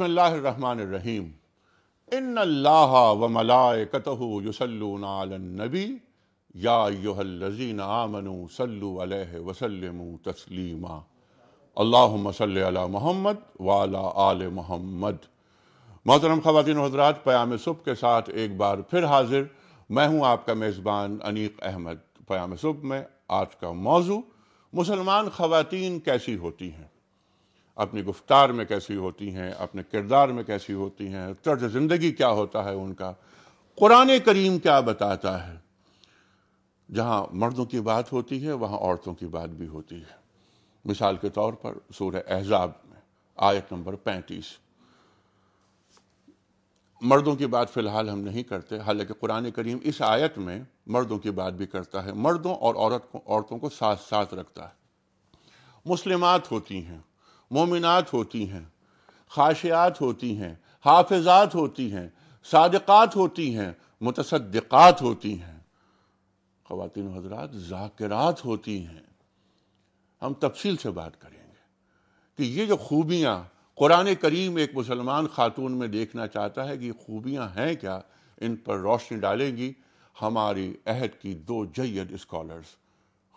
बसमीम इन अल्लाह व मलाकत युसलूनबी या युहल्लजीन आमनु सल्लु अलैहि वसल्लम मोहम्मद वाला आल मोहम्मद मोहतरम खातिन हजरात प्याम सुब के साथ एक बार फिर हाजिर मैं हूँ आपका मेज़बान अनीक अहमद प्याम सुब में आज का मौजू मुसलमान ख़वातीन कैसी होती हैं अपनी गुफ्तार में कैसी होती हैं अपने किरदार में कैसी होती हैं तर्ज ज़िंदगी क्या होता है उनका कुरान करीम क्या बताता है जहाँ मर्दों की बात होती है वहाँ औरतों की बात भी होती है मिसाल के तौर पर सूर एहजाब में आयत नंबर पैंतीस मर्दों की बात फ़िलहाल हम नहीं करते हालांकि कुरान करीम इस आयत में मर्दों की बात भी करता है मर्दों और औरत को औरतों को साथ साथ रखता है मुस्लिमात होती हैं मोमिनात होती हैं खाशियात होती हैं हाफिजात होती हैं सादक़ात होती हैं मुतसदक़ात होती हैं ख़वातिन हजरात जाकिरात होती हैं हम तफसील से बात करेंगे कि ये जो खूबियाँ क़ुरान करीम एक मुसलमान ख़ातून में देखना चाहता है कि खूबियाँ हैं क्या इन पर रोशनी डालेंगी हमारी अहद की दो जैद स्कॉलर्स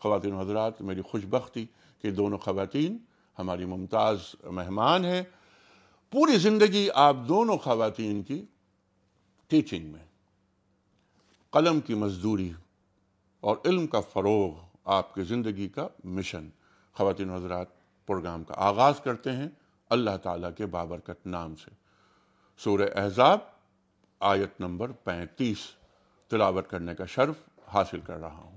ख़वातिन हजरात मेरी खुशबख्ती कि दोनों ख़वातीन हमारी मुमताज़ मेहमान है पूरी ज़िंदगी आप दोनों ख़वातीन की टीचिंग में कलम की मजदूरी और इल्म का फ़रोग आपके ज़िंदगी का मिशन खातिन हजरात प्रोग्राम का आगाज़ करते हैं अल्लाह ताला के बाबरकत नाम से सूर एज़ाब आयत नंबर पैंतीस तिलावत करने का शर्फ हासिल कर रहा हूँ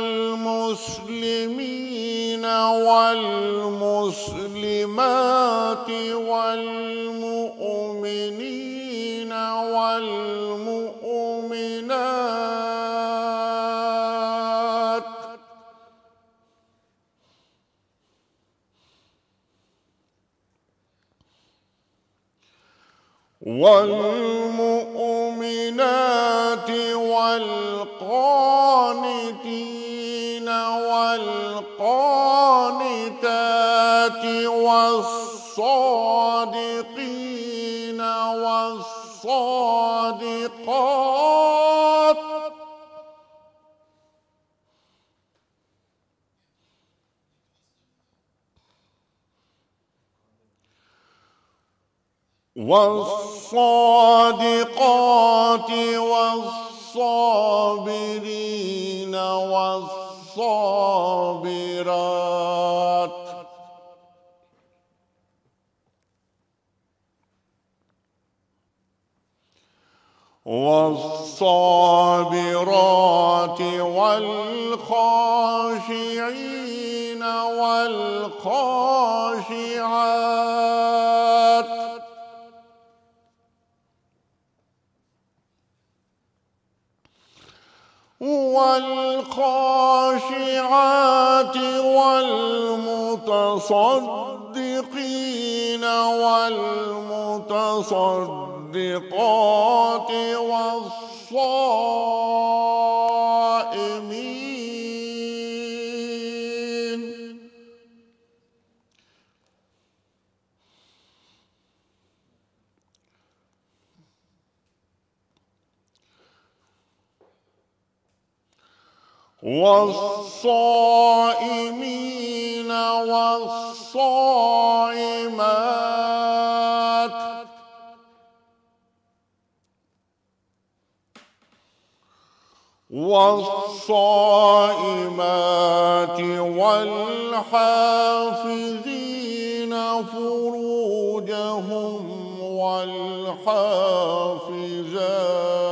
والمسلمات والمؤمنين والمؤمنات والمؤمنات والقانون والصادقات والصابرين والصابرات والصابرات والخاشعين والخاشعات والخاشعات والمتصدقين والمتصدقات والصالحين والصائمين والصائمات والصائمات والحافظين فروجهم والحافظات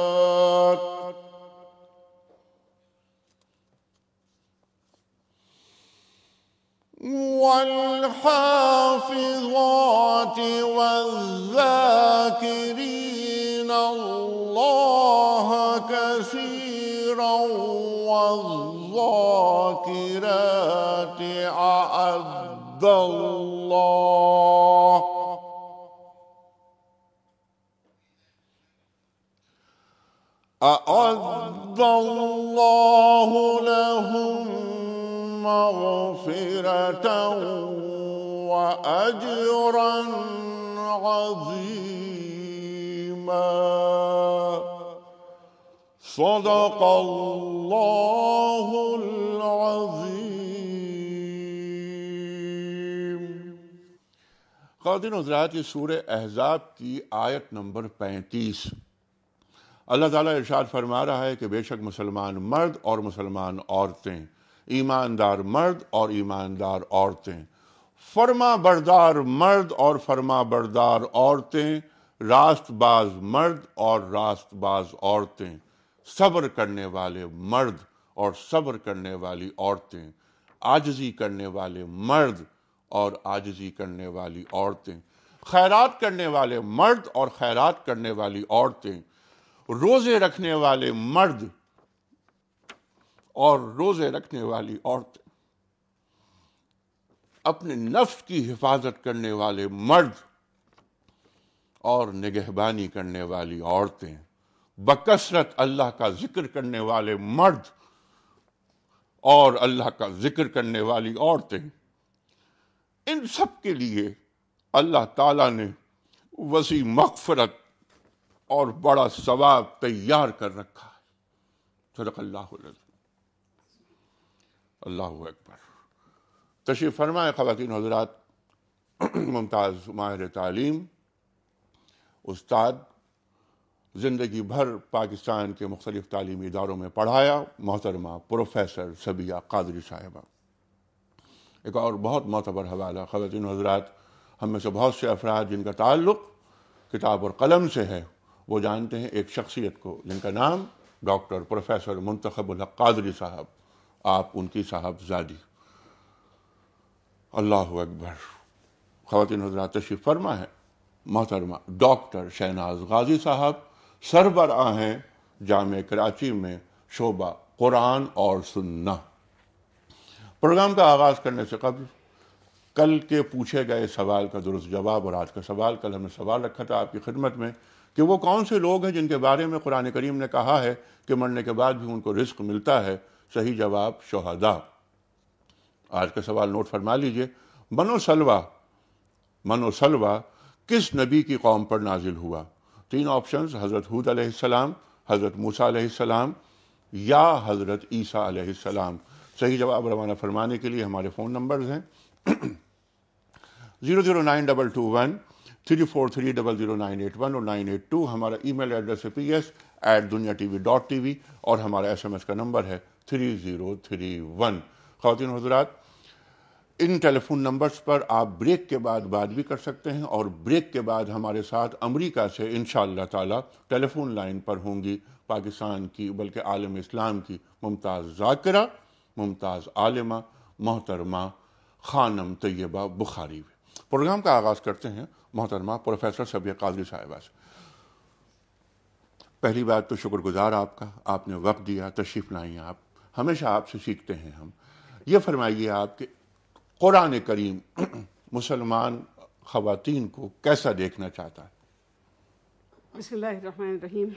والحافظات والذاكرين الله كثيرا والذاكرات أعد الله أعد الله لهم مغفرة وأجرا عظيما صدق الله العظيم खातिन हजरात ये सूर एहजाब की आयत नंबर पैंतीस अल्लाह ताला इरशाद फरमा रहा है कि बेशक मुसलमान मर्द और मुसलमान औरतें ईमानदार मर्द और ईमानदार औरतें फर्मा बरदार मर्द और फर्मा बरदार औरतें रास्तबाज मर्द और रास्तबाज औरतें सब्र करने वाले मर्द और सब्र करने वाली औरतें आजजी करने वाले मर्द और आजजी करने वाली औरतें खैरात करने वाले मर्द और खैरात करने वाली औरतें रोज़े रखने वाले मर्द और रोज़े रखने वाली औरतें अपने नफ्स की हिफाजत करने वाले मर्द और निगहबानी करने वाली औरतें बकसरत अल्लाह का जिक्र करने वाले मर्द और अल्लाह का जिक्र करने वाली औरतें इन सब के लिए अल्लाह ताला ने वसी मगफरत और बड़ा सवाब तैयार कर रखा है सदक अल्लाह अल्लाह अकबर तशरीफ़ फरमाए ख़वातिन हजरात मुमताज़ माहिर तालीम उस्ताद ज़िंदगी भर पाकिस्तान के मुख्तलिफ़ तालीमी इदारों में पढ़ाया मोहतरमा प्रोफेसर सबिया कादरी साहिबा एक और बहुत मोतबर हवाला ख़वान हजरात हम में से बहुत से अफराद जिनका ताल्लुक किताब और कलम से है वो जानते हैं एक शख्सियत को जिनका नाम डॉक्टर प्रोफेसर मुंतखबुल कादरी साहब आप उनकी साहबजादी अल्लाह अकबर खातिन हजरात तशीफ फरमा है मोहतरमा डॉक्टर शहनाज गाजी साहब सरबरा हैं जाम कराची में शोबा कुरान और सुन्ना प्रोग्राम का आगाज़ करने से कबल कल के पूछे गए सवाल का दुरुस्त जवाब और आज का सवाल कल हमने सवाल रखा था आपकी खिदमत में कि वो कौन से लोग हैं जिनके बारे में कुरान करीम ने कहा है कि मरने के बाद भी उनको रिस्क मिलता है सही जवाब शोहदा आज का सवाल नोट फरमा लीजिए मनोसलवा मनोसलवा किस नबी की कौम पर नाजिल हुआ तीन ऑप्शन हज़रत हूद आसमाम हज़रत मूसा आसमाम या हज़रत ईसा आसमाम सही जवाब रवाना फरमाने के लिए हमारे फ़ोन नंबर हैं zero zero nine double two one three four three double zero nine eight one और नाइन एट टू हमारा ई मेल एड्रेस है P S at Dunya T V dot T V और हमारा एस एम एस का number है three zero three one खातिन हजरात इन telephone numbers पर आप ब्रेक के बाद बात भी कर सकते हैं और ब्रेक के बाद हमारे साथ अमेरिका से इन ताला टेलीफोन लाइन पर होंगी पाकिस्तान की बल्कि आलम इस्लाम की मुमताज़ जाकरा मुमताज़ आलिमा मोहतरमा खानम तयबा बुखारी प्रोग्राम का आगाज़ करते हैं मोहतरमा प्रोफेसर सबिया कादरी साहिबा से पहली बात तो शुक्रगुजार आपका आपने वक्त दिया तशरीफ़ लाई आप हमेशा आपसे सीखते हैं हम ये फरमाइए आप कि कुरान करीम मुसलमान ख़वातीन को कैसा देखना चाहता है बसमीम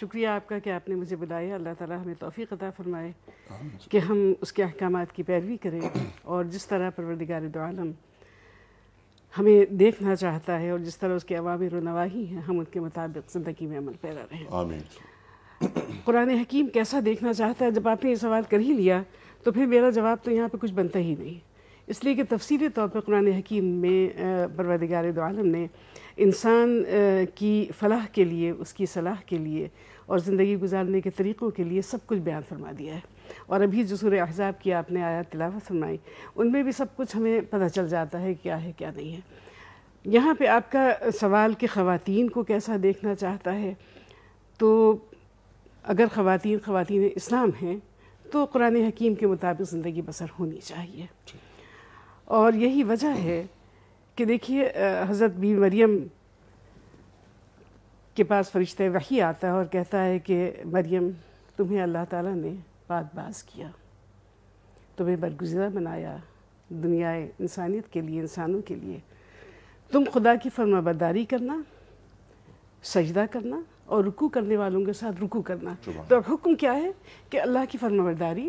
शुक्रिया आपका कि आपने मुझे बुलाया अल्लाह ताला हमें तोफ़ी अता फ़रमाए कि हम उसके अहकाम की पैरवी करें और जिस तरह परवरदिगार आलम हमें देखना चाहता है और जिस तरह उसके अवामिर नवाही हैं हम उनके मुताबिक ज़िंदगी में अमल पैरा रहें कुरान हकीम कैसा देखना चाहता है जब आपने ये सवाल कर ही लिया तो फिर मेरा जवाब तो यहाँ पे कुछ बनता ही नहीं इसलिए कि तफसीली तौर पर कुरान हकीम में परवदगार आलम ने इंसान की फलाह के लिए उसकी सलाह के लिए और ज़िंदगी गुजारने के तरीक़ों के लिए सब कुछ बयान फरमा दिया है और अभी जो सूर अहजाब की आपने आया तिलावत फरमाई उनमें भी सब कुछ हमें पता चल जाता है क्या है क्या नहीं है यहाँ पे आपका सवाल कि ख़वातीन को कैसा देखना चाहता है तो अगर ख़वान ख़वान इस्लाम हैं तो कुरान हकीम के मुताबिक ज़िंदगी बसर होनी चाहिए और यही वजह है कि देखिए हज़रत बी मरियम के पास फरिश्ते वही आता है और कहता है कि मरियम तुम्हें अल्लाह ताला ने बात बाज किया तुम्हें बरगुजरा बनाया दुनिया इंसानियत के लिए इंसानों के लिए तुम खुदा की फर्माबरदारी करना सजदा करना और रुकू करने वालों के साथ रुकू करना तो अब हुक्म क्या है कि अल्लाह की फरमावरदारी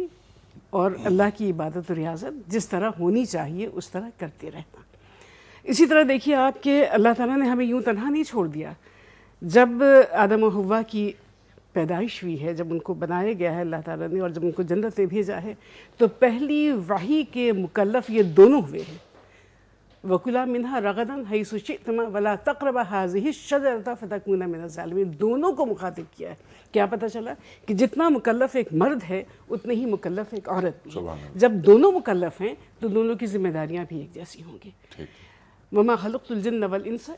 और अल्लाह की इबादत और रियाजत जिस तरह होनी चाहिए उस तरह करते रहना इसी तरह देखिए आप कि अल्लाह ताला ने हमें यूं तनहा नहीं छोड़ दिया जब आदम और हवा की पैदाइश हुई है जब उनको बनाया गया है अल्लाह ताला ने और जब उनको जन्नत में भेजा है तो पहली वही के मुकलफ ये दोनों हुए हैं वकुला मिनहा रगदन हई सुशितमा वला तकरब हाजी ही शजरता फ़तकूना मिन ालमिन दोनों को मुखातिब किया है क्या पता चला कि जितना मुकलफ़ एक मर्द है उतनी ही मुकलफ़ एक औरत भी जब दोनों मुकलफ़ हैं तो दोनों की जिम्मेदारियाँ भी एक जैसी होंगी ममा खलुकजिन वल इंसा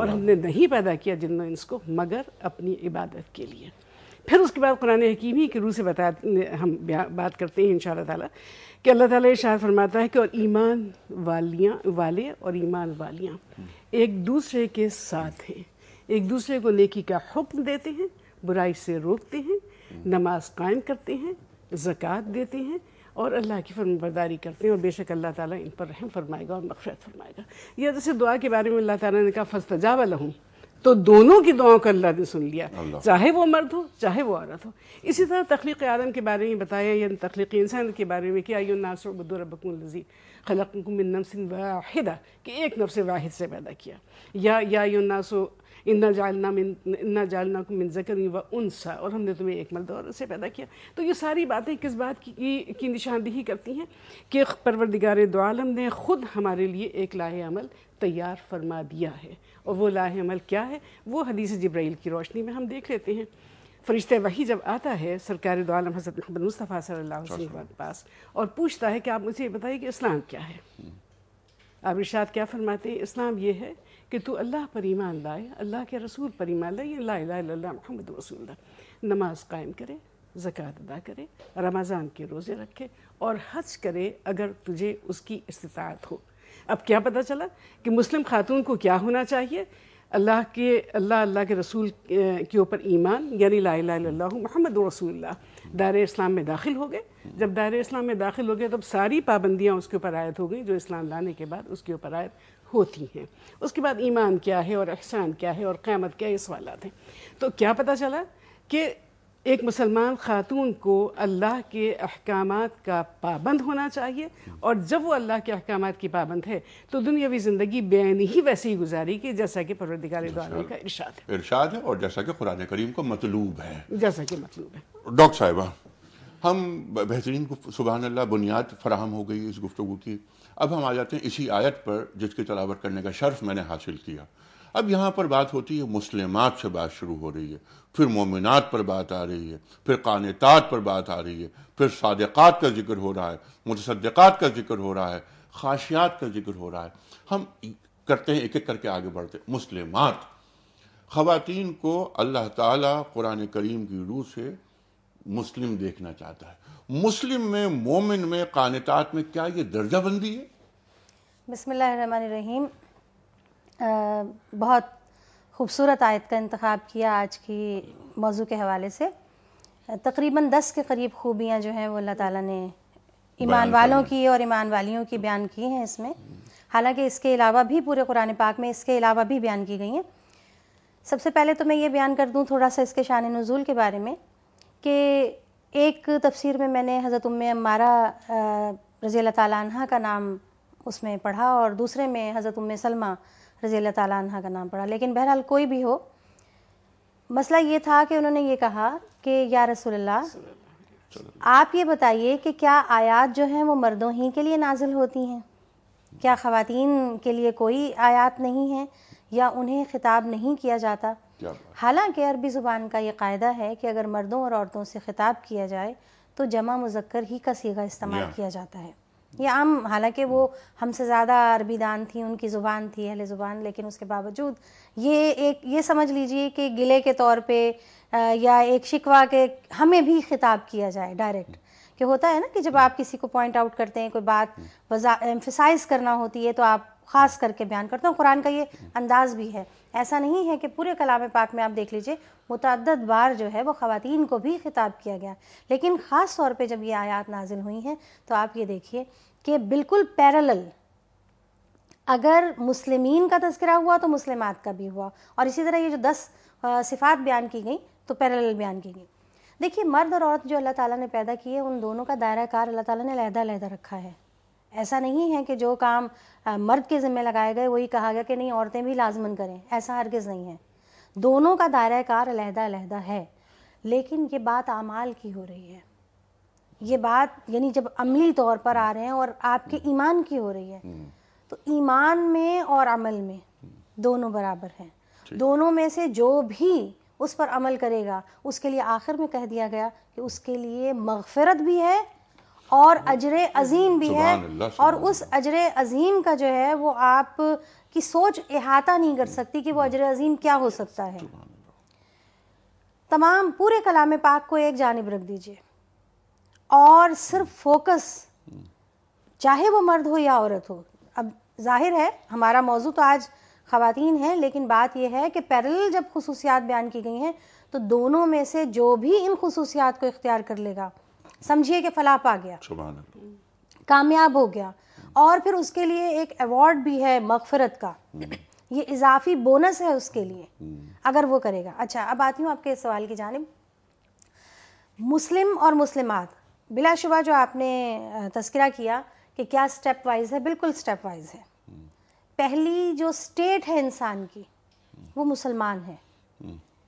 और हमने नहीं पैदा किया जिन इंस को मगर अपनी इबादत के लिए फिर उसके बाद कुरान हकीम ही के रूह से बता हम बात करते हैं इन ताला कि अल्लाह ताला इशार फरमाता है कि और ईमान वालियाँ वाले और ईमान वालियाँ एक दूसरे के साथ हैं एक दूसरे को नेकी का हुक्म देते हैं बुराई से रोकते हैं नमाज कायम करते हैं ज़क़़त देते हैं और अल्लाह की फरमबरदारी करते हैं और बेशक अल्लाह ताला इन पर रहम फरमाएगा और मफरत फरमाएगा यह जैसे दुआ के बारे में अल्लाह ताला ने कहा फस्तजाब लहूँ तो दोनों की दुआओं का अल्लाह ने सुन लिया चाहे वो मर्द हो चाहे वो औरत हो इसी तरह तख्लीक आदम के बारे में बताया या तख्लीक इंसान के बारे में कि आयो नासरबुरबकमजी खलकुमिन नफ्सिन वाहिदा कि एक नफ्स वाहिद से पैदा किया या या यो नासो इन्ना जालना मिन इन्ना जालना को मिन जकर व उनसा और हमने तुम्हें एक मर्द और से पैदा किया तो ये सारी बातें किस बात की, की, निशानदेही करती हैं कि परवरदिगार दुआलम ने ख़ुद हमारे लिए एक लाहे अमल तैयार फरमा दिया है और वो लाह अमल क्या है वो हदीस जब्राइल की रोशनी में हम देख लेते हैं फरिश्त वही जब आता है सरकार दोआलम हज़रत महमद मुस्तफ़ा सल्लल्लाहु के पास और पूछता है कि आप मुझे बताइए कि इस्लाम क्या है आप इर्शाद क्या फरमाते हैं इस्लाम ये है कि तू अल्लाह पर ईमान लाए अल्लाह के रसूल पर ईमान लाए ला महमद रसूल नमाज कायम करे ज़क़़त अदा करे रमज़ान के रोज़े रखे और हज करे अगर तुझे उसकी इस्तात हो अब क्या पता चला कि मुस्लिम खातून को क्या होना चाहिए अल्लाह के अल्लाह अल्लाह के रसूल के ऊपर ईमान यानी ला मोहम्मद रसूल दायरे इस्लाम में दाखिल हो गए जब दायरे इस्लाम में दाखिल हो गए तब सारी पाबंदियाँ उसके ऊपर आयत हो गई जो इस्लाम लाने के बाद उसके ऊपर आयत होती हैं उसके बाद ईमान क्या है और एहसान क्या है और क़्यामत क्या है ये सवाल हैं तो क्या पता चला कि एक मुसलमान ख़ातून को अल्लाह के अहकाम का पाबंद होना चाहिए और जब वो अल्लाह के अहकाम की पाबंद है तो दुनियावी ज़िंदगी बेन ही वैसे ही गुजारेगी जैसा कि परवरदिगार का इरशाद है इरशाद है और जैसा कि कुरान करीम को मतलूब है जैसा कि मतलूब है डॉक्टर साहिबा हम बेहतरीन सुबह अल्लाह बुनियाद फराहम हो गई इस गुफ्तु की अब हम आ जाते हैं इसी आयत पर जिसकी तलावत करने का शर्फ मैंने हासिल किया अब यहाँ पर बात होती है मुस्लिमात से बात शुरू हो रही है फिर मोमिनात पर बात आ रही है फिर कानतात पर बात आ रही है फिर सदक़ात का जिक्र हो रहा है मुतसदक़ात का जिक्र हो रहा है खाशियात का जिक्र हो रहा है हम करते हैं एक एक करके आगे बढ़ते हैं मुस्लिमात खातन को अल्लाह ताला कुरान करीम की रूह से मुस्लिम देखना चाहता है मुस्लिम में मोमिन में कानतात में क्या ये दर्जा बंदी है बसमीम बहुत खूबसूरत आयत का इंतखब किया आज की मौजू के हवाले से तकरीबन दस के करीब खूबियाँ जो हैं वो अल्लाह ताला ने ईमान वालों की और ईमान वालियों की बयान की हैं इसमें हालांकि इसके अलावा भी पूरे कुरान पाक में इसके अलावा भी बयान की गई हैं सबसे पहले तो मैं ये बयान कर दूँ थोड़ा सा इसके शान नज़ुल के बारे में कि एक तफसीर में मैंने हज़रत उम अम्मारा रज़ी अल्लाह ताली का नाम उसमें पढ़ा और दूसरे में हज़रत उम सलमा रज़ी तह का नाम पड़ा लेकिन बहरहाल कोई भी हो मसला ये था कि उन्होंने ये कहा कि या रसोल्ला आप ये बताइए कि क्या आयात जो हैं वो मर्दों ही के लिए नाजिल होती हैं क्या ख़वातीन के लिए कोई आयात नहीं है या उन्हें ख़िताब नहीं किया जाता हालांकि अरबी ज़ुबान का ये कायदा है कि अगर मर्दों और औरतों से ख़िताब किया जाए तो जमा मुजक्कर ही का सीगा इस्तेमाल किया जाता है ये आम हालांकि वो हमसे ज़्यादा अरबी दान थी उनकी ज़ुबान थी अहले ज़ुबान लेकिन उसके बावजूद ये एक ये समझ लीजिए कि गिले के तौर पे या एक शिकवा के हमें भी ख़िताब किया जाए डायरेक्ट कि होता है ना कि जब आप किसी को पॉइंट आउट करते हैं कोई बात वजा एम्फिसाइज करना होती है तो आप ख़ास करके बयान करता हूँ कुरान का ये अंदाज़ भी है ऐसा नहीं है कि पूरे कलाम पाक में आप देख लीजिए मुतद बार जो है वो ख़वान को भी ख़िताब किया गया लेकिन ख़ास तौर पर जब ये आयात नाजिल हुई हैं तो आप ये देखिए कि बिल्कुल पैरल अगर मुस्लिम का तस्करा हुआ तो मुस्लिम का भी हुआ और इसी तरह ये जो दस सिफात बयान की गई तो पैरल बयान की गई देखिए मर्द और औरत जो अल्लाह ताला ने पैदा किए उन दोनों का दायरा कार अल्लाह ताला ने लहदा लहदा रखा है ऐसा नहीं है कि जो काम मर्द के ज़िम्मे लगाए गए वही कहा गया कि नहीं औरतें भी लाजमन करें ऐसा हरगिज़ नहीं है दोनों का दायरा कार अलहदा अलहदा है लेकिन ये बात आमाल की हो रही है ये बात यानी जब अमली तौर पर आ रहे हैं और आपके ईमान की हो रही है हम्म। तो ईमान में और अमल में हम्म। दोनों बराबर हैं दोनों में से जो भी उस पर अमल करेगा उसके लिए आखिर में कह दिया गया कि उसके लिए मगफरत भी है और अजर अजीम भी है और उस अजर अजीम का जो है वो आप की सोच अहाता नहीं कर सकती कि वो अजर अजीम क्या हो सकता है तमाम पूरे कलाम पाक को एक जानब रख दीजिए और सिर्फ फोकस चाहे वो मर्द हो या औरत हो अब जाहिर है हमारा मौजू तो आज खातन है लेकिन बात यह है कि पैरल जब खसूसियात बयान की गई हैं तो दोनों में से जो भी इन खसूसियात को इख्तियार कर लेगा समझिए कि फलाप आ गया कामयाब हो गया और फिर उसके लिए एक अवार्ड भी है मगफरत का हम्म। ये इजाफी बोनस है उसके लिए हम्म। अगर वो करेगा अच्छा अब आती हूँ आपके सवाल की जानब मुस्लिम और मुस्लिमात बिलाशुबा जो आपने तस्करा किया कि क्या स्टेप वाइज है बिल्कुल स्टेप वाइज है हम्म। पहली जो स्टेट है इंसान की वो मुसलमान है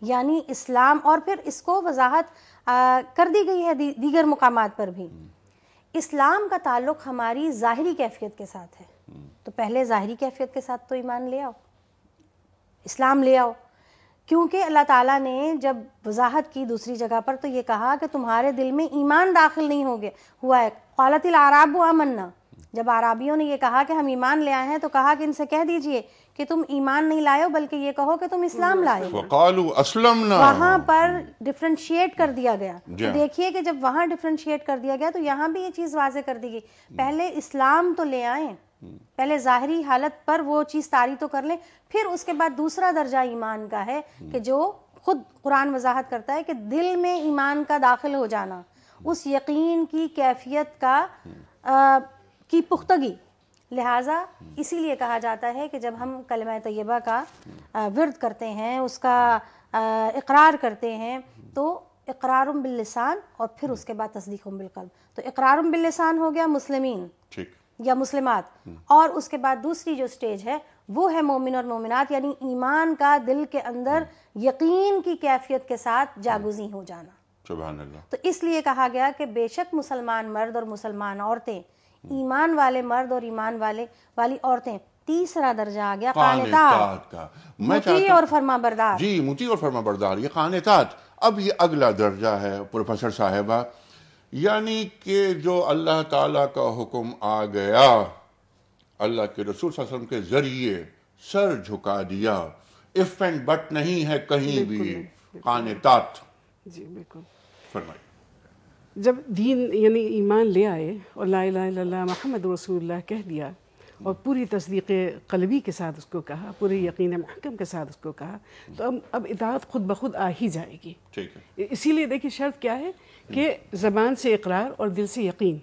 यानी इस्लाम और फिर इसको वजाहत कर दी गई है दी, दीगर मकाम पर भी इस्लाम का ताल्लुक हमारी ज़ाहरी कैफियत के साथ है तो पहले ज़ाहरी कैफियत के साथ तो ईमान ले आओ इस्लाम ले आओ क्योंकि अल्लाह ताला ने जब वजाहत की दूसरी जगह पर तो ये कहा कि तुम्हारे दिल में ईमान दाखिल नहीं हो गए हुआ है कौलत आराब अमन्ना जब आराबियों ने ये कहा कि हम ईमान ले आए हैं तो कहा कि इनसे कह दीजिए कि तुम ईमान नहीं लाए बल्कि ये कहो कि तुम इस्लाम लाए वहाँ पर डिफ्रेंशिएट कर दिया गया तो हाँ। देखिए कि जब वहाँ डिफ्रेंशिएट कर दिया गया तो यहाँ भी ये चीज़ वाजे कर दी गई पहले इस्लाम तो ले आए पहले ज़ाहरी हालत पर वो चीज़ तारी तो कर लें फिर उसके बाद दूसरा दर्जा ईमान का है कि जो खुद कुरान वजाहत करता है कि दिल में ईमान का दाखिल हो जाना उस यकीन की कैफियत का की पुख्तगी लिहाजा इसीलिए कहा जाता है कि जब हम कलम तयबा का विरद करते हैं उसका इकरार करते हैं तो इकरार बिल्लिसान और फिर उसके बाद तस्दीक बिलकल तो इकरार बिल्लिसान हो गया मुस्लिमीन या मुस्लिमात और उसके बाद दूसरी जो स्टेज है वो है मोमिन और मोमिनात यानी ईमान का दिल के अंदर यकीन की कैफियत के साथ जागुजी हो जाना तो इसलिए कहा गया कि बेशक मुसलमान मर्द और मुसलमान औरतें ईमान वाले मर्द और ईमान वाले वाली औरतें तीसरा दर्जा आ गया और फर्मा बरदार जी मुती और फर्मा बरदार ये कानतात अब ये अगला दर्जा है प्रोफेसर साहिबा यानी कि जो अल्लाह ताला का हुक्म आ गया अल्लाह के रसूल वसम के जरिए सर झुका दिया इफ एंड बट नहीं है कहीं भी कानतात जी बिल्कुल फरमाइए जब दीन यानी ईमान ले आए और ला ला महमद रसूल कह दिया और पूरी तस्दीक कलबी के साथ उसको कहा पूरे यकीन महकम के साथ उसको कहा तो अब अब इतात खुद ब खुद आ ही जाएगी ठीक इसीलिए देखिए शर्त क्या है कि ज़बान से इकरार और दिल से यकीन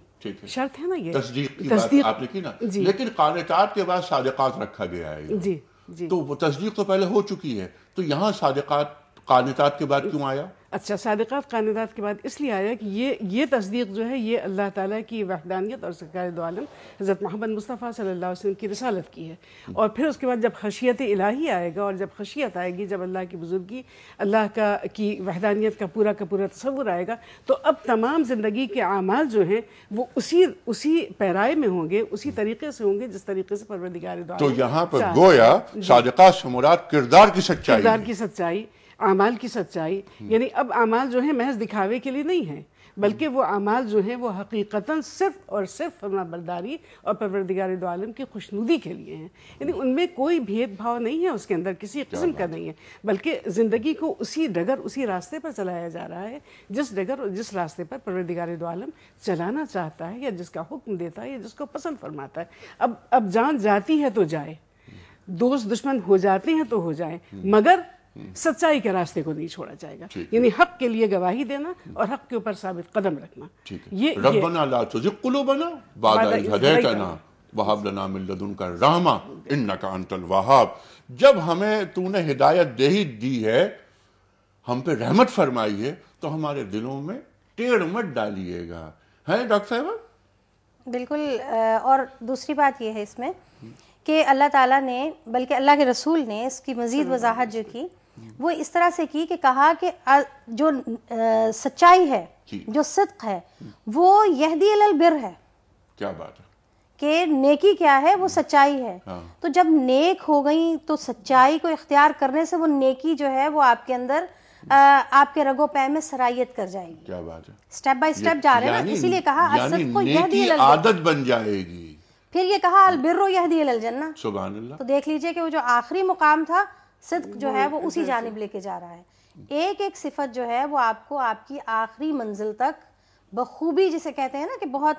शर्त है ना ये तस्दीक तस्दीक आपने की ना जी लेकिन कानतात के बाद सादकात रखा गया है जी जी तो वो तस्दीक तो पहले हो चुकी है तो यहाँ सादकात कानतात के बाद क्यों आया अच्छा सदक़ात कानदात के बाद इसलिए आया कि ये ये तस्दीक जो है ये अल्लाह ताला की वहदानियत और सरकार दोम हज़रत मोहम्मद मुस्तफ़ा सल्लल्लाहु अलैहि वसल्लम की रसालत की है हम्म। और फिर उसके बाद जब खशियत इलाही आएगा और जब खशियत आएगी जब अल्लाह की बुजुर्गी अल्लाह का की वहदानियत का पूरा का पूरा तस्वुर आएगा तो अब तमाम ज़िंदगी के अमाल जो हैं वो उसी उसी पैराए में होंगे उसी तरीके से होंगे जिस तरीके से परवरदिगार तो यहाँ पर गोया सदक़ा से मुराद किरदार की सच्चाई किरदार की सच्चाई अमाल की सच्चाई यानी अब अमाल जो है महज दिखावे के लिए नहीं है बल्कि वो अमाल जो हैं वो हकीकता सिर्फ और सिर्फ बरदारी और परवरदिगार आलम की खुशनुदी के लिए हैं यानी उनमें कोई भेदभाव नहीं है उसके अंदर किसी किस्म का नहीं है बल्कि ज़िंदगी को उसी डगर उसी रास्ते पर चलाया जा रहा है जिस डगर और जिस रास्ते पर परवरदिगार आलम चलाना चाहता है या जिसका हुक्म देता है या जिसको पसंद फरमाता है अब अब जान जाती है तो जाए दोस्त दुश्मन हो जाते हैं तो हो जाए मगर हम्म। सच्चाई के रास्ते को नहीं छोड़ा जाएगा यानी हक के लिए गवाही देना हम्म। और हक के ऊपर साबित कदम रखना ये रब्बना ला वहाब लना मिन लदुनका रहमा इन्नका अंतल वहाब जब हमें तूने हिदायत दे ही दी है हम पे रहमत फरमाई है तो हमारे दिलों में टेढ़ मत डालिएगा है डॉक्टर साहब बिल्कुल और दूसरी बात यह है इसमें कि अल्लाह ताला ने बल्कि अल्लाह के रसूल ने इसकी मज़ीद वजाहत जो की वो इस तरह से की कि कहा कि जो सच्चाई है जो सिद्क है वो यहदी अल बिर है क्या बात है कि नेकी क्या है वो सच्चाई है हाँ। तो जब नेक हो गई तो सच्चाई को इख्तियार करने से वो नेकी जो है वो आपके अंदर आ, आपके रगो पै में सरायत कर जाएगी क्या बात है स्टेप बाय स्टेप जा रहे हैं इसीलिए कहा को यहदी आदत बन जाएगी फिर ये कहा अलबिर यहदी अल जन्ना सुबह तो देख लीजिए कि वो जो आखिरी मुकाम था सिद्क जो है वो उसी जानब लेके जा रहा है एक एक सिफत जो है वो आपको आपकी आखिरी मंजिल तक बखूबी जिसे कहते हैं ना कि बहुत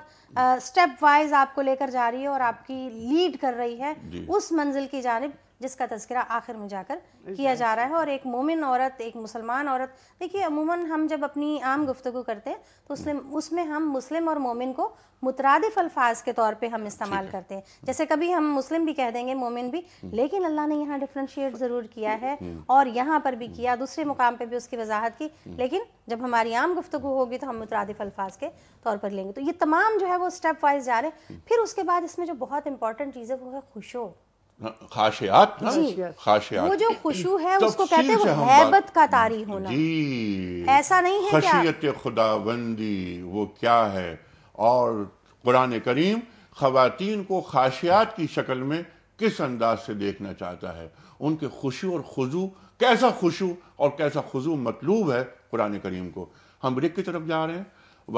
स्टेप वाइज आपको लेकर जा रही है और आपकी लीड कर रही है उस मंजिल की जानब जिसका तस्करा आखिर में जाकर किया जा रहा है और एक मोमिन औरत एक मुसलमान औरत देखिए अमूमन हम जब अपनी आम गुफ्तु करते हैं तो उसमें उसमें हम मुस्लिम और मोमिन को मुतरदफ अल्फाज के तौर पर हम इस्तेमाल करते हैं जैसे कभी हम मुस्लिम भी कह देंगे मोमिन भी हम्म। लेकिन अल्लाह ने यहाँ डिफ्रेंशिएट हम्म। ज़रूर किया है हम्म। और यहाँ पर भी किया दूसरे मुकाम पर भी उसकी वजाहत की लेकिन जब हमारी आम गुफ्तु होगी तो हम मुतरदफ अल्फाज के तौर पर लेंगे तो ये तमाम जो है वो स्टेप वाइज जा रहे हैं फिर उसके बाद इसमें जो बहुत इंपॉर्टेंट चीज़ है वो है खुशो खाशियात खाशियात खुशू है उसको कहते वो क्या है और कुरान करीम खातन को खाशियात की शक्ल में किस अंदाज से देखना चाहता है उनके खुशी और खुजू कैसा खुशू और कैसा खुजू मतलूब है कुरान करीम को हम रिक की तरफ जा रहे हैं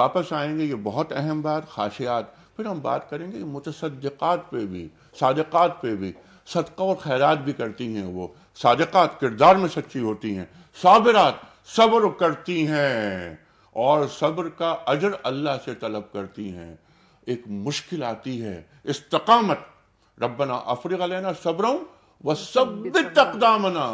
वापस आएंगे ये बहुत अहम बात खाशियात फिर हम बात करेंगे मुतसदक़ात पे भी सादक़ात पे भी सदका और खैरात भी करती हैं वो सादकात किरदार में सच्ची होती हैं साबरात सब्र करती हैं और सब्र का अजर अल्लाह से तलब करती हैं एक मुश्किल आती है इस्तकामत रबना अफरीक लेना सब्रों व सब तकदामना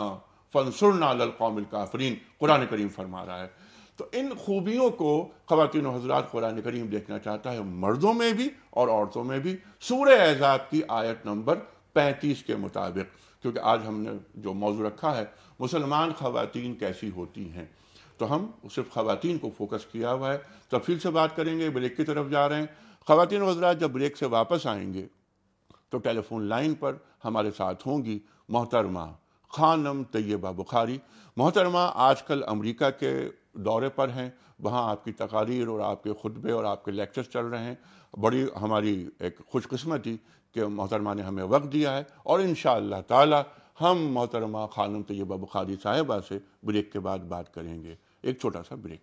फनसुरना ललकौमिल काफरीन कुरान करीम फरमा रहा है तो इन खूबियों को ख़वान हजरात कुरान करीम देखना चाहता है मर्दों में भी और औरतों में भी सूर्य एजाब की आयत नंबर पैंतीस के मुताबिक क्योंकि आज हमने जो मौजू रखा है मुसलमान खवतान कैसी होती हैं तो हम सिर्फ ख़वान को फोकस किया हुआ है तो फिर से बात करेंगे ब्रेक की तरफ जा रहे हैं ख़वान वजरा जब ब्रेक से वापस आएंगे तो टेलीफोन लाइन पर हमारे साथ होंगी मोहतरमा खानम तैयबा बुखारी मोहतरमा आजकल अमेरिका के दौरे पर हैं वहाँ आपकी तकारीर और आपके खुतबे और आपके लेक्चर चल रहे हैं बड़ी हमारी एक खुशकस्मती कि मोहतरमा ने हमें वक्त दिया है और इन ताला हम मोहतरमा खानम तयबा बुखारी साहिबा से ब्रेक के बाद बात करेंगे एक छोटा सा ब्रेक